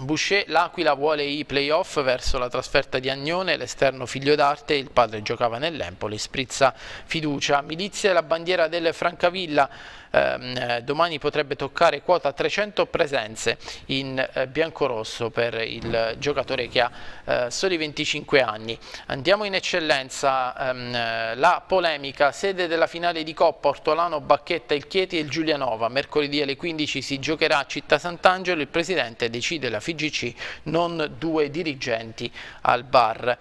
Boucher, l'Aquila vuole i playoff verso la trasferta di Agnone, l'esterno figlio d'arte, il padre giocava nell'Empoli, sprizza fiducia. Milizia e la bandiera del Francavilla Ehm, eh, domani potrebbe toccare quota 300 presenze in eh, biancorosso per il giocatore che ha eh, soli 25 anni. Andiamo in eccellenza, ehm, eh, la polemica, sede della finale di Coppa, Ortolano, Bacchetta, il Chieti e il Giulianova. Mercoledì alle 15 si giocherà a Città Sant'Angelo, il presidente decide la FIGC non due dirigenti al bar.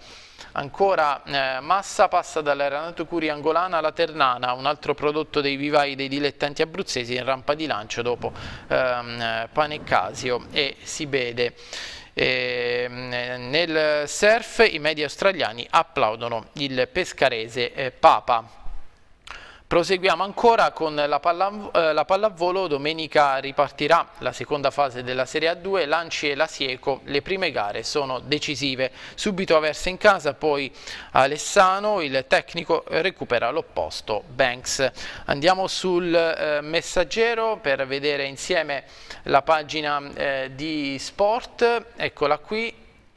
Ancora eh, Massa passa dalla Renato Curi Angolana alla Ternana, un altro prodotto dei vivai dei dilettanti abruzzesi in rampa di lancio dopo ehm, Casio e Sibede. E, ehm, nel surf i media australiani applaudono il pescarese eh, Papa. Proseguiamo ancora con la, pallav eh, la, pallavolo, domenica ripartirà la seconda fase della Serie A2, Lanci e la Sieco, le prime gare sono decisive, subito Aversa in casa, poi Alessano, il tecnico recupera l'opposto Banks. Andiamo sul eh, messaggero per vedere insieme la pagina eh, di sport, eccola qui,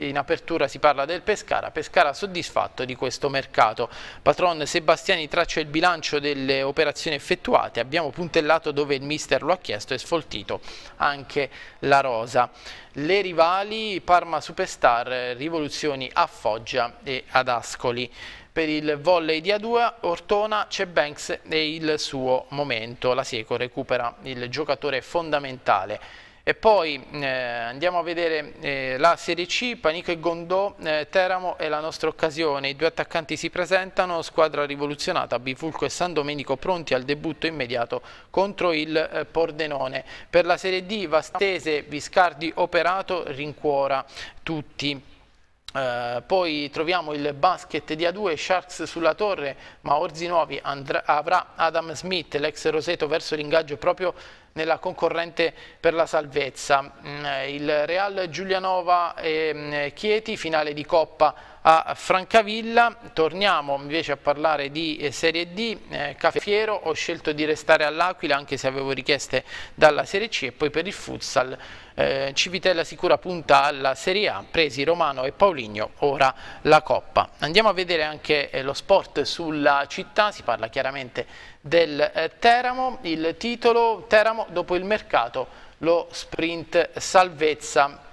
in apertura si parla del Pescara, Pescara soddisfatto di questo mercato. Patron Sebastiani traccia il bilancio delle operazioni effettuate, abbiamo puntellato dove il mister lo ha chiesto e sfoltito anche la rosa. Le rivali Parma Superstar, rivoluzioni a Foggia e ad Ascoli per il volley di A2 Ortona c'è Banks e il suo momento la Sieco recupera il giocatore fondamentale e poi eh, andiamo a vedere eh, la Serie C, Panico e Gondò, eh, Teramo è la nostra occasione, i due attaccanti si presentano, squadra rivoluzionata, Bifulco e San Domenico pronti al debutto immediato contro il eh, Pordenone. Per la Serie D Vastese, Viscardi operato, rincuora tutti. Uh, poi troviamo il basket di A2, Sharks sulla torre, ma Orzi Nuovi avrà Adam Smith, l'ex Roseto, verso l'ingaggio proprio nella concorrente per la salvezza. Mm, eh, il Real Giulianova e mm, eh, Chieti, finale di Coppa a Francavilla. Torniamo invece a parlare di Serie D, eh, Fiero, ho scelto di restare all'Aquila anche se avevo richieste dalla Serie C e poi per il Futsal eh, Civitella sicura punta alla Serie A, presi Romano e Pauligno, ora la Coppa. Andiamo a vedere anche eh, lo sport sulla città, si parla chiaramente del eh, Teramo, il titolo Teramo dopo il mercato, lo sprint salvezza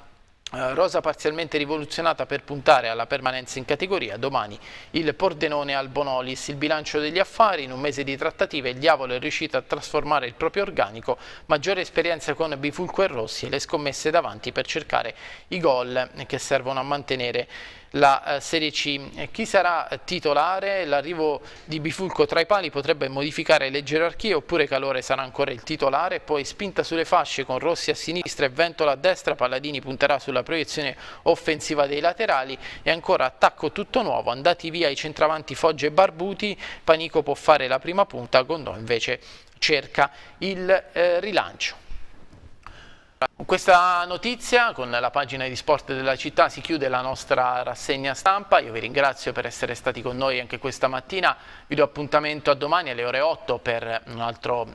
eh, Rosa parzialmente rivoluzionata per puntare alla permanenza in categoria, domani il Pordenone al Bonolis, il bilancio degli affari, in un mese di trattative il diavolo è riuscito a trasformare il proprio organico, maggiore esperienza con Bifulco e Rossi e le scommesse davanti per cercare i gol che servono a mantenere la eh, Serie C. Eh, chi sarà eh, titolare? L'arrivo di Bifulco tra i pali potrebbe modificare le gerarchie oppure Calore sarà ancora il titolare, poi spinta sulle fasce con Rossi a sinistra e Ventola a destra, Palladini punterà sulla proiezione offensiva dei laterali e ancora attacco tutto nuovo, andati via i centravanti Foggia e Barbuti, Panico può fare la prima punta, Gondò invece cerca il eh, rilancio. Con questa notizia, con la pagina di sport della città, si chiude la nostra rassegna stampa. Io vi ringrazio per essere stati con noi anche questa mattina. Vi do appuntamento a domani alle ore 8 eh, per, un'altra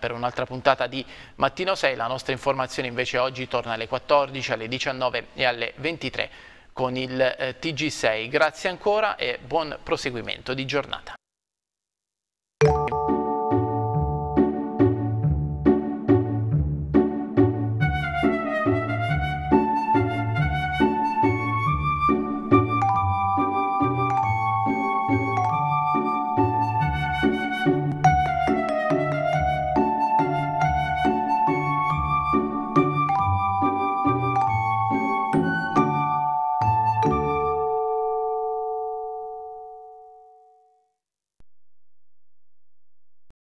eh, un puntata di Mattino 6. La nostra informazione invece oggi torna alle 14, alle 19 e alle 23 con il eh, TG6. Grazie ancora e buon proseguimento di giornata.